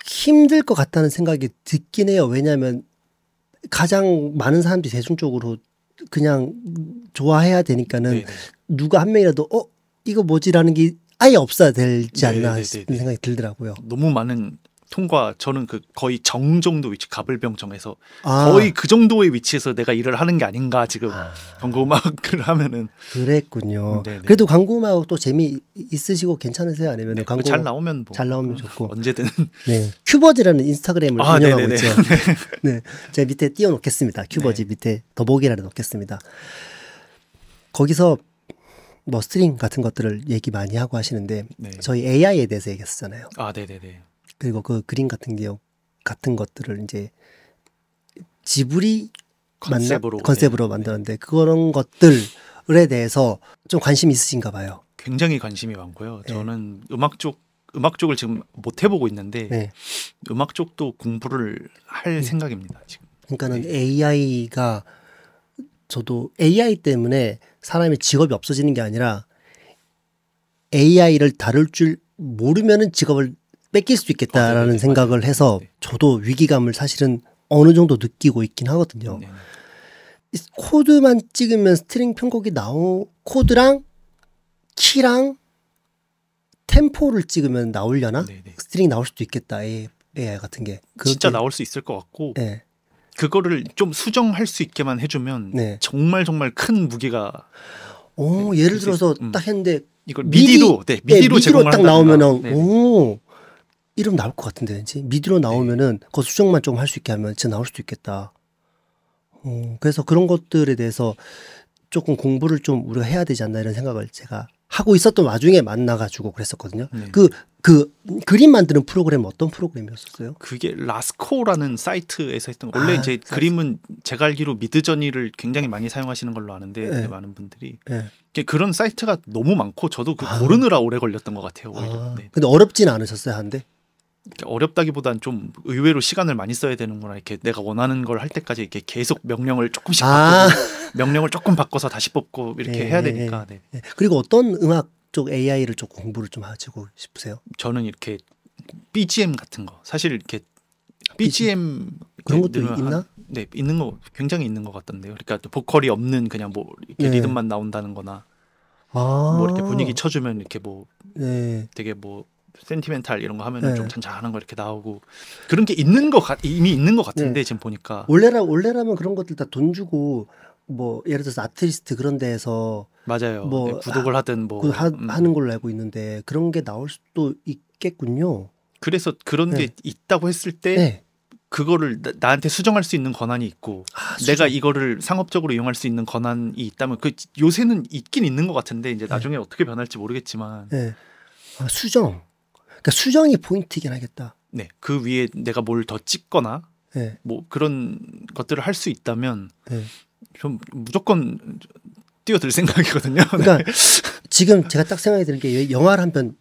힘들 것 같다는 생각이 듣긴 해요. 왜냐하면 가장 많은 사람들이 대중적으로 그냥 좋아해야 되니까는 네네. 네. 누가 한 명이라도 어 이거 뭐지라는 게 아예 없어야 되지 않나 네네네네. 네, 네, 싶은 생각이 들더라고요. 너무 많은 통과 저는 그 거의 정 정도 위치 가불병정에서 아. 거의 그 정도의 위치에서 내가 일을 하는 게 아닌가 지금 아. 광고음악을 [LAUGHS] 하면은 그랬군요. 음, 네네. 그래도 광고음악 또 재미 있으시고 괜찮으세요? 아니면 네, 광고 그 잘 나오면 뭐잘 나오면 좋고 언제든 [LAUGHS] 네 큐버즈라는 인스타그램을 아, 운영하고 네네네. 있죠. [LAUGHS] 네, 네. 제가 밑에 띄워놓겠습니다. 큐버즈 네. 밑에 더보기라을놓겠습니다 거기서 뭐 스트링 같은 것들을 얘기 많이 하고 하시는데 네. 저희 AI에 대해서 얘기했었잖아요. 아 네네네. 그리고 그 그림 같은 게 같은 것들을 이제 지브리 컨셉으로 만나, 컨셉으로 네. 만드는데 그런 것들에 대해서 좀 관심 있으신가 봐요. 굉장히 관심이 많고요. 네. 저는 음악 쪽 음악 쪽을 지금 못 해보고 있는데 네. 음악 쪽도 공부를 할 음. 생각입니다. 지금. 그러니까는 네. AI가 저도 AI 때문에 사람의 직업이 없어지는 게 아니라 AI를 다룰 줄 모르면은 직업을 뺏길 수 있겠다라는 아 생각을 해서 네, 네. 저도 위기감을 사실은 어느 정도 느끼고 있긴 하거든요. 네. 네. 코드만 찍으면 스트링 편곡이 나오 코드랑 키랑 템포를 찍으면 나올려나 스트링 나올 수도 있겠다. AI, AI 같은 게그게 진짜 나올 수 있을 것 같고 네. 그거를 좀 수정할 수 있게만 해주면 네. 정말 정말 큰 무게가 오 예를 들어서 음. 딱 했는데 이걸 미디로 네, 미디로, 네, 미디로 딱 나오면은 오 이름 나올 것 같은데 왠지 미디어 네. 나오면은 네. 그 수정만 좀 할 수 있게 하면 진짜 나올 수도 있겠다. 음, 그래서 그런 것들에 대해서 조금 공부를 좀 우리가 해야 되지 않나 이런 생각을 제가 하고 있었던 와중에 만나가지고 그랬었거든요. 그그 네. 그, 그 그림 만드는 프로그램 어떤 프로그램이었었어요? 그게 라스코라는 사이트에서 했던 거. 원래 아, 이제 그 사실... 그림은 제가 알기로 미드저니를 굉장히 많이 사용하시는 걸로 아는데 네. 많은 분들이 네. 그런 사이트가 너무 많고 저도 그 고르느라 아. 오래 걸렸던 것 같아요. 오히 아. 네. 근데 어렵진 않으셨어요 한데? 어렵다기보단 좀 의외로 시간을 많이 써야 되는구나 이렇게 내가 원하는 걸 할 때까지 이렇게 계속 명령을 조금씩 아~ 바꾸고 명령을 조금 바꿔서 다시 뽑고 이렇게 네, 해야 되니까 네. 네. 그리고 어떤 음악 쪽 AI를 좀 공부를 좀 하시고 싶으세요? 저는 이렇게 BGM 같은 거 사실 이렇게 아, BGM 그런 것도 있나? 네 있는 거 굉장히 있는 것 같던데요. 그러니까 보컬이 없는 그냥 뭐 이렇게 네. 리듬만 나온다는거나 아~ 뭐 이렇게 분위기 쳐주면 이렇게 뭐 네. 되게 뭐 센티멘탈 이런 거 하면은 네. 좀 잔잔한 거 이렇게 나오고 그런 게 있는 거 같, 이미 있는 것 같은데 네. 지금 보니까 원래라 원래라면 그런 것들 다 돈 주고 뭐 예를 들어서 아트리스트 그런 데에서 맞아요 뭐 네, 구독을 하든 뭐 그 하, 음. 하는 걸로 알고 있는데 그런 게 나올 수도 있겠군요. 그래서 그런 게 네. 있다고 했을 때 네. 그거를 나, 한테 수정할 수 있는 권한이 있고 아, 내가 이거를 상업적으로 이용할 수 있는 권한이 있다면 그 요새는 있긴 있는 것 같은데 이제 네. 나중에 어떻게 변할지 모르겠지만 아, 수정 그러니까 수정이 포인트긴 이 하겠다. 네, 그 위에 내가 뭘 더 찍거나 네. 뭐 그런 것들을 할 수 있다면 네. 좀 무조건 뛰어들 생각이거든요. [LAUGHS] 그러니까 네. 지금 제가 딱 생각이 드는 게 영화를 한 편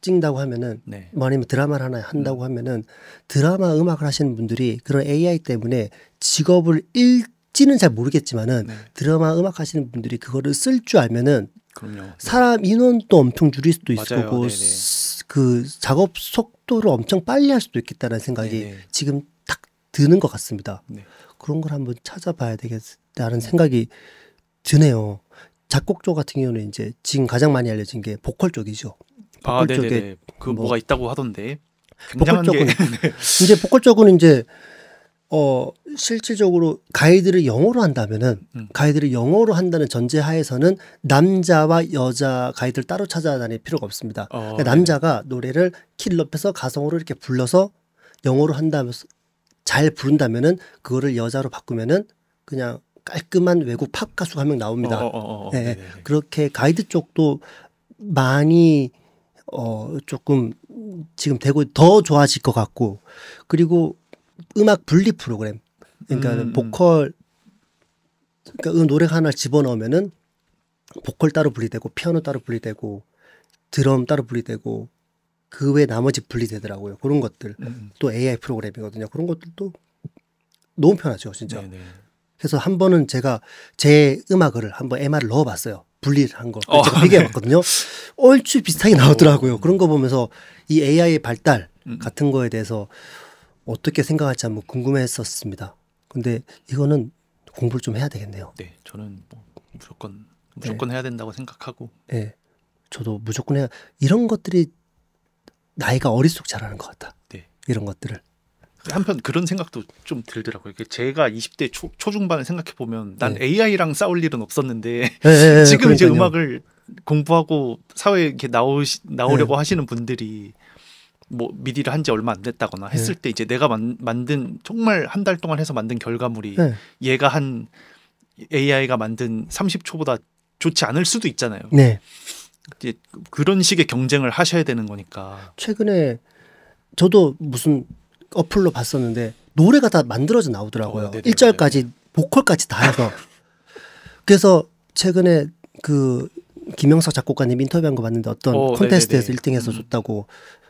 찍는다고 하면은 네. 뭐 아니면 드라마를 하나 한다고 음. 하면은 드라마 음악을 하시는 분들이 그런 AI 때문에 직업을 일지는 잘 모르겠지만은 네. 드라마 음악 하시는 분들이 그거를 쓸 줄 알면은 그럼요. 네. 사람 인원도 엄청 줄일 수도 있을 맞아요. 거고 네네. 네. 그 작업 속도를 엄청 빨리 할 수도 있겠다는 생각이 네네. 네. 지금 딱 드는 것 같습니다. 네. 그런 걸 한번 찾아봐야 되겠다는 생각이 드네요. 작곡 쪽 같은 경우는 이제 지금 가장 많이 알려진 게 보컬 쪽이죠. 아, 보컬 아, 쪽에 그 뭐, 뭐가 있다고 하던데. 보컬 쪽은 [LAUGHS] 네. 이제 보컬 쪽은 이제 어, 실질적으로 가이드를 영어로 한다면은 음. 가이드를 영어로 한다는 전제 하에서는 남자와 여자 가이드를 따로 찾아다닐 필요가 없습니다. 어, 그러니까 네. 남자가 노래를 키를 높여서 가성으로 이렇게 불러서 영어로 한다면서 잘 부른다면은 그거를 여자로 바꾸면은 그냥 깔끔한 외국 팝 가수가 한 명 나옵니다. 어, 어, 어, 어. 예, 네, 네네. 예. 네. 그렇게 가이드 쪽도 많이 어 조금 지금 되고 더 좋아질 것 같고 그리고 음악 분리 프로그램. 그러니까 음. 음. 보컬 그러니까 그 노래 하나 집어넣으면은 보컬 따로 분리되고 피아노 따로 분리되고 드럼 따로 분리되고 그 외 나머지 분리되더라고요. 그런 것들 음. 음. 또 AI 프로그램이거든요. 그런 것들도 너무 편하죠, 진짜. 네네. 네. 그래서 한 번은 제가 제 음악을 한번 MR을 넣어봤어요. 분리를 한 거. 어, 제가 비교해봤거든요. 아, 네. 얼추 비슷하게 나오더라고요. 오. 그런 거 보면서 이 AI의 발달 음. 같은 거에 대해서 어떻게 생각할지 한번 궁금했었습니다. 근데 이거는 공부를 좀 해야 되겠네요. 네, 저는 뭐 무조건 네. 무조건 네. 해야 된다고 생각하고. 네, 저도 무조건 해야 이런 것들이 나이가 어릴수록 잘하는 것 같다. 네, 이런 것들을. 한편 그런 생각도 좀 들더라고요. 제가 20대 초, 초중반을 생각해 보면 난 네. AI랑 싸울 일은 없었는데 네, [LAUGHS] 지금 그러니까요. 이제 음악을 공부하고 사회에 이렇게 나오 시 나오려고 네. 하시는 분들이 뭐 미디를 한지 얼마 안 됐다거나 했을 네. 때 이제 내가 만, 만든 정말 한 달 동안 해서 만든 결과물이 네. 얘가 한 AI가 만든 30초보다 좋지 않을 수도 있잖아요. 네. 이제 그런 식의 경쟁을 하셔야 되는 거니까. 최근에 저도 무슨 어플로 봤었는데 노래가 다 만들어져 나오더라고요. 어, 1절까지 보컬까지 다 해서. 그래서 최근에 그 김영석 작곡가님 인터뷰한 거 봤는데 어떤 어, 콘테스트에서 네 1등해서 줬다고 음.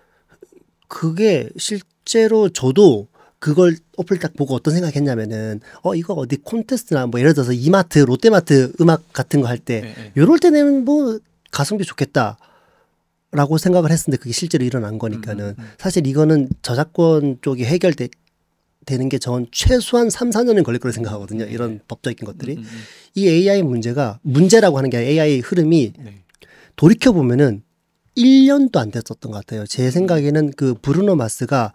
그게 실제로 저도 그걸 어플 딱 보고 어떤 생각했냐면은 어 이거 어디 콘테스트나 뭐 예를 들어서 이마트 롯데마트 음악 같은 거 할때 네, 네. 요럴 때는 뭐 가성비 좋겠다 라고 생각을 했는데 그게 실제로 일어난 거니까는 음, 음, 음. 사실 이거는 저작권 쪽이 해결되 되는 게 전 최소한 3, 4년은 걸릴 거라 생각하거든요. 네, 이런 네. 법적인 것들이. 음, 이 AI 문제가 문제라고 하는 게 AI 흐름이 돌이켜 보면은 1년도 안 됐었던 것 같아요. 제 음. 생각에는 그 브루노 마스가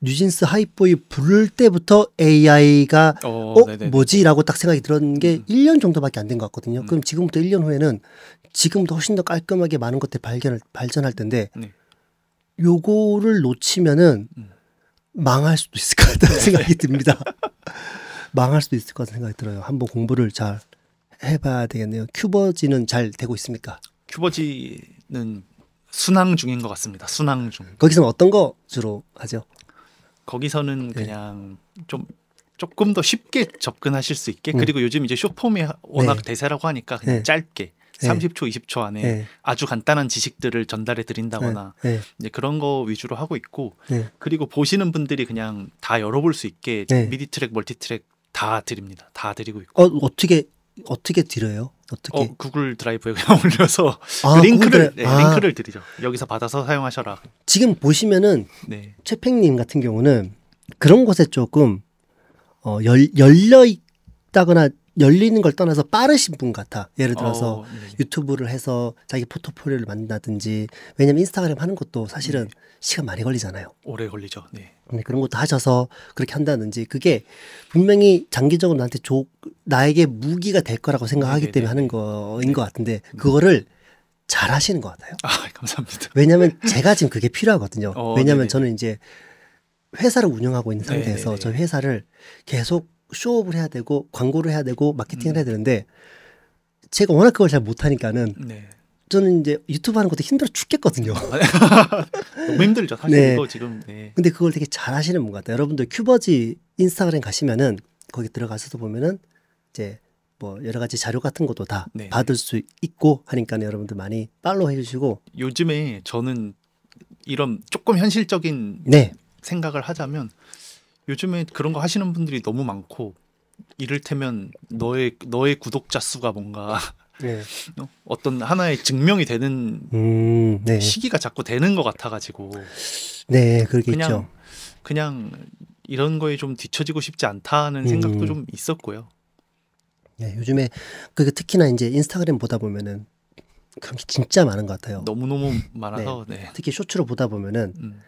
뉴진스 하이보이 부를 때부터 AI가 어, 어 뭐지라고 딱 생각이 들었는 게 음. 1년 정도밖에 안 된 것 같거든요. 음. 그럼 지금부터 1년 후에는 지금도 훨씬 더 깔끔하게 많은 것들 발견을 발전할 텐데 네. 요거를 놓치면은 음. 망할 수도 있을 것 같다는 네. 생각이 듭니다. [LAUGHS] 망할 수도 있을 것 같다는 생각이 들어요. 한번 공부를 잘 해봐야 되겠네요. 큐버지는 잘 되고 있습니까? 큐버지는 순항 중인 것 같습니다. 순항 중. 거기서 는 어떤 거 주로 하죠? 거기서는 예. 그냥 좀 조금 더 쉽게 접근하실 수 있게 음. 그리고 요즘 이제 쇼폼이 워낙 네. 대세라고 하니까 그냥 네. 짧게 네. 30초, 20초 안에 예. 아주 간단한 지식들을 전달해 드린다거나 이제 그런 거 위주로 하고 있고 그리고 보시는 분들이 그냥 다 열어볼 수 있게 미디 트랙, 멀티 트랙 다 드립니다. 다 드리고 있고. 어, 어떻게 어떻게 드려요? 어떻게? 어, 구글 드라이브에 그냥 [LAUGHS] 올려서 아, 그 링크를 네, 아. 링크를 드리죠. 여기서 받아서 사용하셔라. 지금 보시면은 네. 최팽님 같은 경우는 그런 곳에 조금 어, 열, 열려 있다거나 열리는 걸 떠나서 빠르신 분 같아. 예를 들어서 어, 네. 유튜브를 해서 자기 포트폴리오를 만든다든지 왜냐면 인스타그램 하는 것도 사실은 네. 시간 많이 걸리잖아요. 오래 걸리죠. 네. 네. 그런 것도 하셔서 그렇게 한다든지 그게 분명히 장기적으로 나한테 조, 나에게 무기가 될 거라고 생각하기 네, 네, 때문에 하는 네, 거인 것 같은데 그거를 잘 하시는 것 같아요. 아, [LAUGHS] 감사합니다. 왜냐면 제가 지금 그게 필요하거든요. 어, 왜냐면 저는 이제 회사를 운영하고 있는 상태에서 저 회사를 계속 쇼업을 해야 되고 광고를 해야 되고 마케팅을 음. 해야 되는데 제가 워낙 그걸 잘 못하니까는 네. 저는 이제 유튜브 하는 것도 힘들어 죽겠거든요. [LAUGHS] 아, 네. 너무 힘들죠. 사실 네. 이거 지금. 네. 근데 그걸 되게 잘 하시는 분 같아요. 여러분들 큐버지 인스타그램 가시면은 거기 들어가서도 보면은 이제 뭐 여러 가지 자료 같은 것도 다 네. 받을 수 있고 하니까 여러분들 많이 팔로우 해주시고 요즘에 저는 이런 조금 현실적인 네. 생각을 하자면 요즘에 그런 거 하시는 분들이 너무 많고 이를테면 너의 너의 구독자 수가 뭔가 네. [LAUGHS] 어, 어떤 하나의 증명이 되는 음, 네. 시기가 자꾸 되는 것 같아가지고 네 그렇게 그냥 있죠. 그냥 이런 거에 좀 뒤처지고 싶지 않다는 음. 생각도 좀 있었고요. 네, 요즘에 그 특히나 이제 인스타그램 보다 보면은 그런 게 진짜 많은 것 같아요. 너무 너무 많아서 네, 네. 특히 쇼츠로 보다 보면은 음.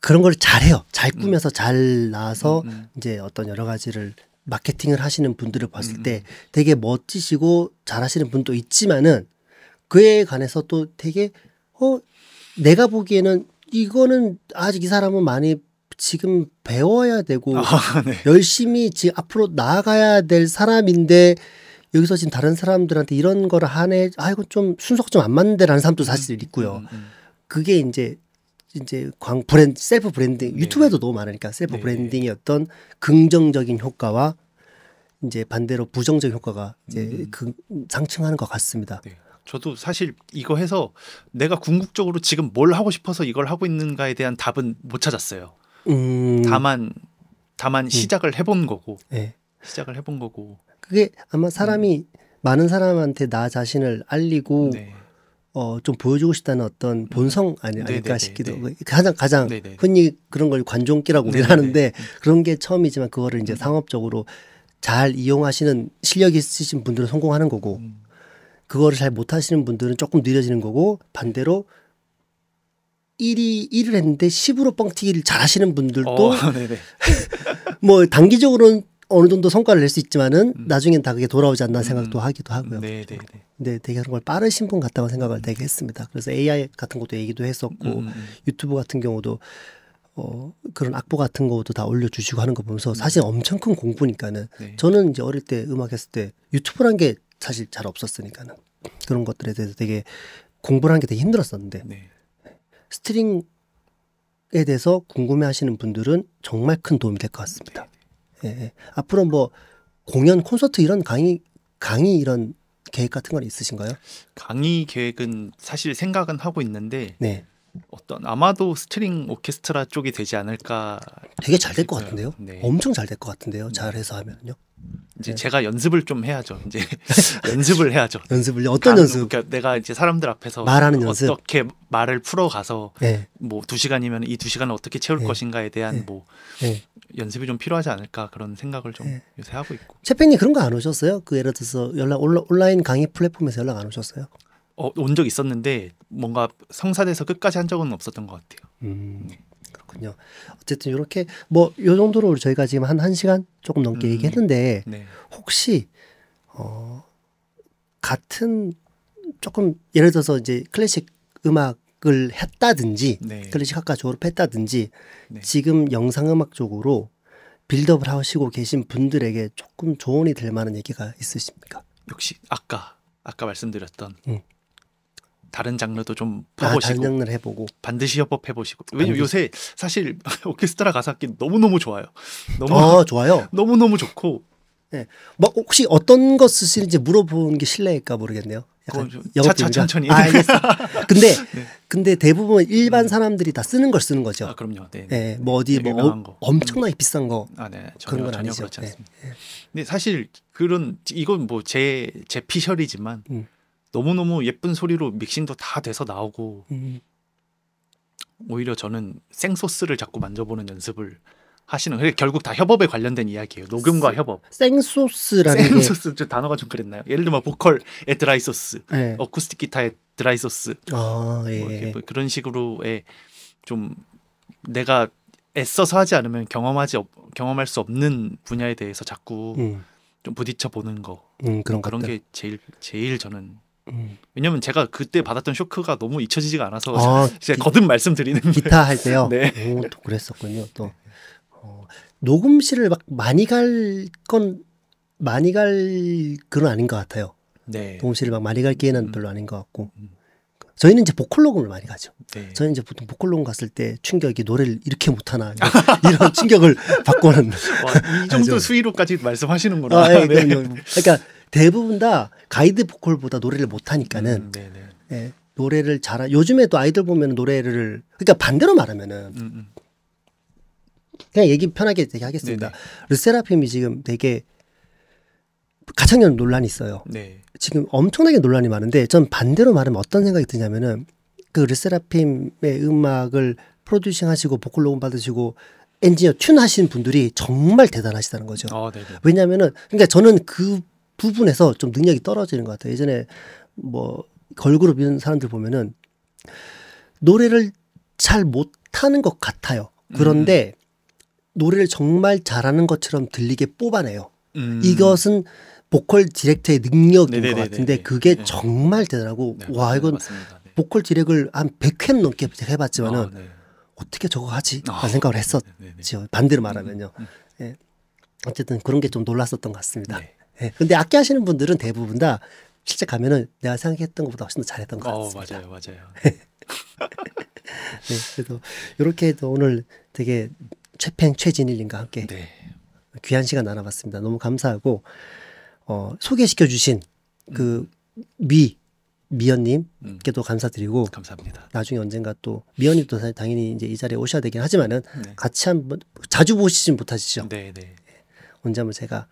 그런 걸 잘해요. 잘 음. 꾸며서 잘 나와서 음, 음. 이제 어떤 여러 가지를 마케팅을 하시는 분들을 봤을 때 되게 멋지시고 잘하시는 분도 있지만은 그에 관해서 또 되게 어 내가 보기에는 이거는 아직 이 사람은 많이 지금 배워야 되고 아, [LAUGHS] 네. 열심히 지금 앞으로 나아가야 될 사람인데 여기서 지금 다른 사람들한테 이런 거를 하네 아 이거 좀 순서가 좀안 맞는데라는 사람도 사실 있고요. 음, 음, 음. 그게 이제 이제 광 브랜드 셀프 브랜딩 네. 유튜브에도 너무 많으니까 셀프 네. 브랜딩의 어떤 긍정적인 효과와 이제 반대로 부정적 인 효과가 이제 음. 그 상충하는 것 같습니다. 네. 저도 사실 이거 해서 내가 궁극적으로 지금 뭘 하고 싶어서 이걸 하고 있는가에 대한 답은 못 찾았어요. 음. 다만 다만 음. 시작을 해본 거고 네. 시작을 해본 거고 그게 아마 음. 사람이 많은 사람한테 나 자신을 알리고 네. 어, 좀 보여주고 싶다는 어떤 음. 본성 아니, 아닐까 싶기도 네네. 가장 가장 네네. 흔히 그런 걸 관종기라고 우리 하는데 음. 그런 게 처음이지만 그거를 이제 음. 상업적으로 잘 이용하시는 실력이 있으신 분들은 성공하는 거고 음. 그거를 잘 못하시는 분들은 조금 느려지는 거고 반대로 1이 1을 했는데 10으로 뻥튀기를 잘하시는 분들도 어, [LAUGHS] [LAUGHS] 뭐 단기적으로는 어느 정도 성과를 낼 수 있지만은 음. 나중엔 다 그게 돌아오지 않나 음. 생각도 음. 하기도 하고요. 네, 네, 뭐 네. 근데 되게 그런 걸 빠르신 분 같다고 생각을 되게 했습니다. 그래서 AI 같은 것도 얘기도 했었고 음, 음, 음. 유튜브 같은 경우도 어, 그런 악보 같은 것도 다 올려주시고 하는 거 보면서 사실 엄청 큰 공부니까는 네. 저는 이제 어릴 때 음악 했을 때 유튜브란 게 사실 잘 없었으니까는 그런 것들에 대해서 되게 공부를 하는 게 되게 힘들었었는데 네. 스트링에 대해서 궁금해 하시는 분들은 정말 큰 도움이 될 것 같습니다. 네. 네. 예, 예. 앞으로 뭐 공연, 콘서트 이런 강의 강의 이런 계획 같은 건 있으신가요? 강의 계획은 사실 생각은 하고 있는데 네. 어떤 아마도 스트링 오케스트라 쪽이 되지 않을까. 되게 잘 될 것 같은데요. 네. 엄청 잘 될 것 같은데요. 잘해서 하면요. 이제 네. 제가 연습을 좀 해야죠. 이제 [LAUGHS] 연습을 해야죠. 연습을 어떤 간, 연습? 그러니까 내가 이제 사람들 앞에서 말하는 연습. 어떻게 말을 풀어가서 네. 뭐두 시간이면 이 두 시간을 어떻게 채울 네. 것인가에 대한 네. 뭐 네. 연습이 좀 필요하지 않을까 그런 생각을 좀 네. 요새 하고 있고. 채팽님 그런 거 안 오셨어요? 그 예를 들어서 연락 온라인 강의 플랫폼에서 연락 안 오셨어요? 어, 온 적 있었는데 뭔가 성산에서 끝까지 한 적은 없었던 것 같아요. 음. 네. 그렇군요. 어쨌든 이렇게 뭐요 정도로 저희가 지금 한 1시간 조금 넘게 음, 얘기했는데 네. 혹시 어 같은 조금 예를 들어서 이제 클래식 음악을 했다든지 네. 클래식 학과 졸업했다든지 네. 지금 영상 음악 쪽으로 빌드업을 하시고 계신 분들에게 조금 조언이 될 만한 얘기가 있으십니까? 역시 아까 아까 말씀드렸던 음. 다른 장르도 좀 해보시고 아, 다른 해보고 반드시 협업해 보시고 왜냐면 요새 사실 [LAUGHS] 오케스트라 가사 악기 너무 너무 좋아요. 너무 아, 좋아요. [LAUGHS] 너무 너무 좋고. 네, 뭐 혹시 어떤 것 쓰시는지 물어보는 게 실례일까 모르겠네요. 약간 차차 천천히. 아, 네. 알겠어. [LAUGHS] 근데 네. 근데 대부분 일반 음. 사람들이 다 쓰는 걸 쓰는 거죠. 아, 그럼요. 네. 네. 뭐 어디 뭐 어, 엄청나게 음. 비싼 거. 아, 네. 전혀, 그런 건 아니죠. 전혀 그렇지 네. 않습니다. 근데 사실 그런 이건 뭐 제제 제 피셜이지만 음. 너무너무 예쁜 소리로 믹싱도 다 돼서 나오고 음. 오히려 저는 생소스를 자꾸 만져보는 연습을 하시는 그래 결국 다 협업에 관련된 이야기예요. 녹음과 협업. 생소스라는 생소스 게... 단어가 좀 그랬나요? 예를 들면 보컬의 드라이 소스, 네. 어쿠스틱 기타의 드라이 소스. 아, 예. 뭐, 뭐 그런 식으로의 좀 내가 애써서 하지 않으면 경험하지 없, 경험할 수 없는 분야에 대해서 자꾸 음. 좀 부딪혀 보는 거. 음, 그런 그런 것들. 게 제일 제일 저는 음. 왜냐면 제가 그때 받았던 쇼크가 너무 잊혀지지가 않아서 아, 제 거듭 말씀드리는 [LAUGHS] 기타 할 때요. [LAUGHS] 네. 오, 또 그랬었군요. 또 어, 녹음실을 막 많이 갈 건 많이 갈 그건 아닌 것 같아요. 네. 동실을 막 많이 갈 기회는 음. 별로 아닌 것 같고 음. 저희는 이제 보컬 녹음을 많이 가죠. 네. 저희는 이제 보통 보컬 녹음 갔을 때 충격이 노래를 이렇게 못하나 이런 [LAUGHS] 충격을 받고는 이 정도 수위로까지 말씀하시는구나. 아, 예, 네. 그러니까 대부분 다 가이드 보컬보다 노래를 못하니까는 음, 예, 노래를 잘하 요즘에 도 아이들 보면 노래를 그러니까 반대로 말하면은 음, 음. 그냥 얘기 편하게 얘기하겠습니다. 르세라핌이 지금 되게 가창력 논란이 있어요. 네. 지금 엄청나게 논란이 많은데 전 반대로 말하면 어떤 생각이 드냐면은 그 르세라핌의 음악을 프로듀싱 하시고 보컬 녹음 받으시고 엔지니어 튠 하신 분들이 정말 대단하시다는 거죠. 아, 왜냐면은 그러니까 저는 그 부분에서 좀 능력이 떨어지는 것 같아요. 예전에 뭐 걸그룹 이런 사람들 보면은 노래를 잘 못하는 것 같아요. 그런데 음. 노래를 정말 잘하는 것처럼 들리게 뽑아내요. 음. 이것은 보컬 디렉터의 능력인 네것 네, 네, 네, 같은데 그게 네 정말 대단하고 네, 와 이건 맞 보컬 디렉을 한 100회 넘게 해봤지만은 아, 네. 어떻게 저거 하지? 아, 라는 아, 생각을 했었죠. 네네. 반대로 말하면요. 음, 음, 음, 예. 어쨌든 그런 게 좀 놀랐었던 것 같습니다. 네. 예. 근데 악기 하시는 분들은 대부분 다 실제 가면은 내가 생각했던 것보다 훨씬 더 잘했던 것같습니 어, 맞아요, 맞아요. [LAUGHS] 네, 그래도 이렇게 해서 오늘 되게 최팽 최진일님과 함께 네. 귀한 시간 나눠봤습니다. 너무 감사하고 어, 소개시켜 주신 그미 음. 미연님께도 음. 감사드리고 감사합니다. 나중에 언젠가 또 미연님도 당연히 이제 이 자리에 오셔야 되긴 하지만은 네. 같이 한번 자주 보시진 못하시죠. 네, 네. 예, 언제 한번 제가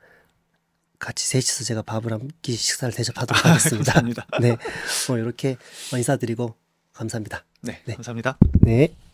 같이 셋이서 제가 밥을 함께 식사를 대접하도록 아, 하겠습니다. 감사합니다. [LAUGHS] 네, 뭐 이렇게 인사드리고 감사합니다. 네, 네. 감사합니다. 네.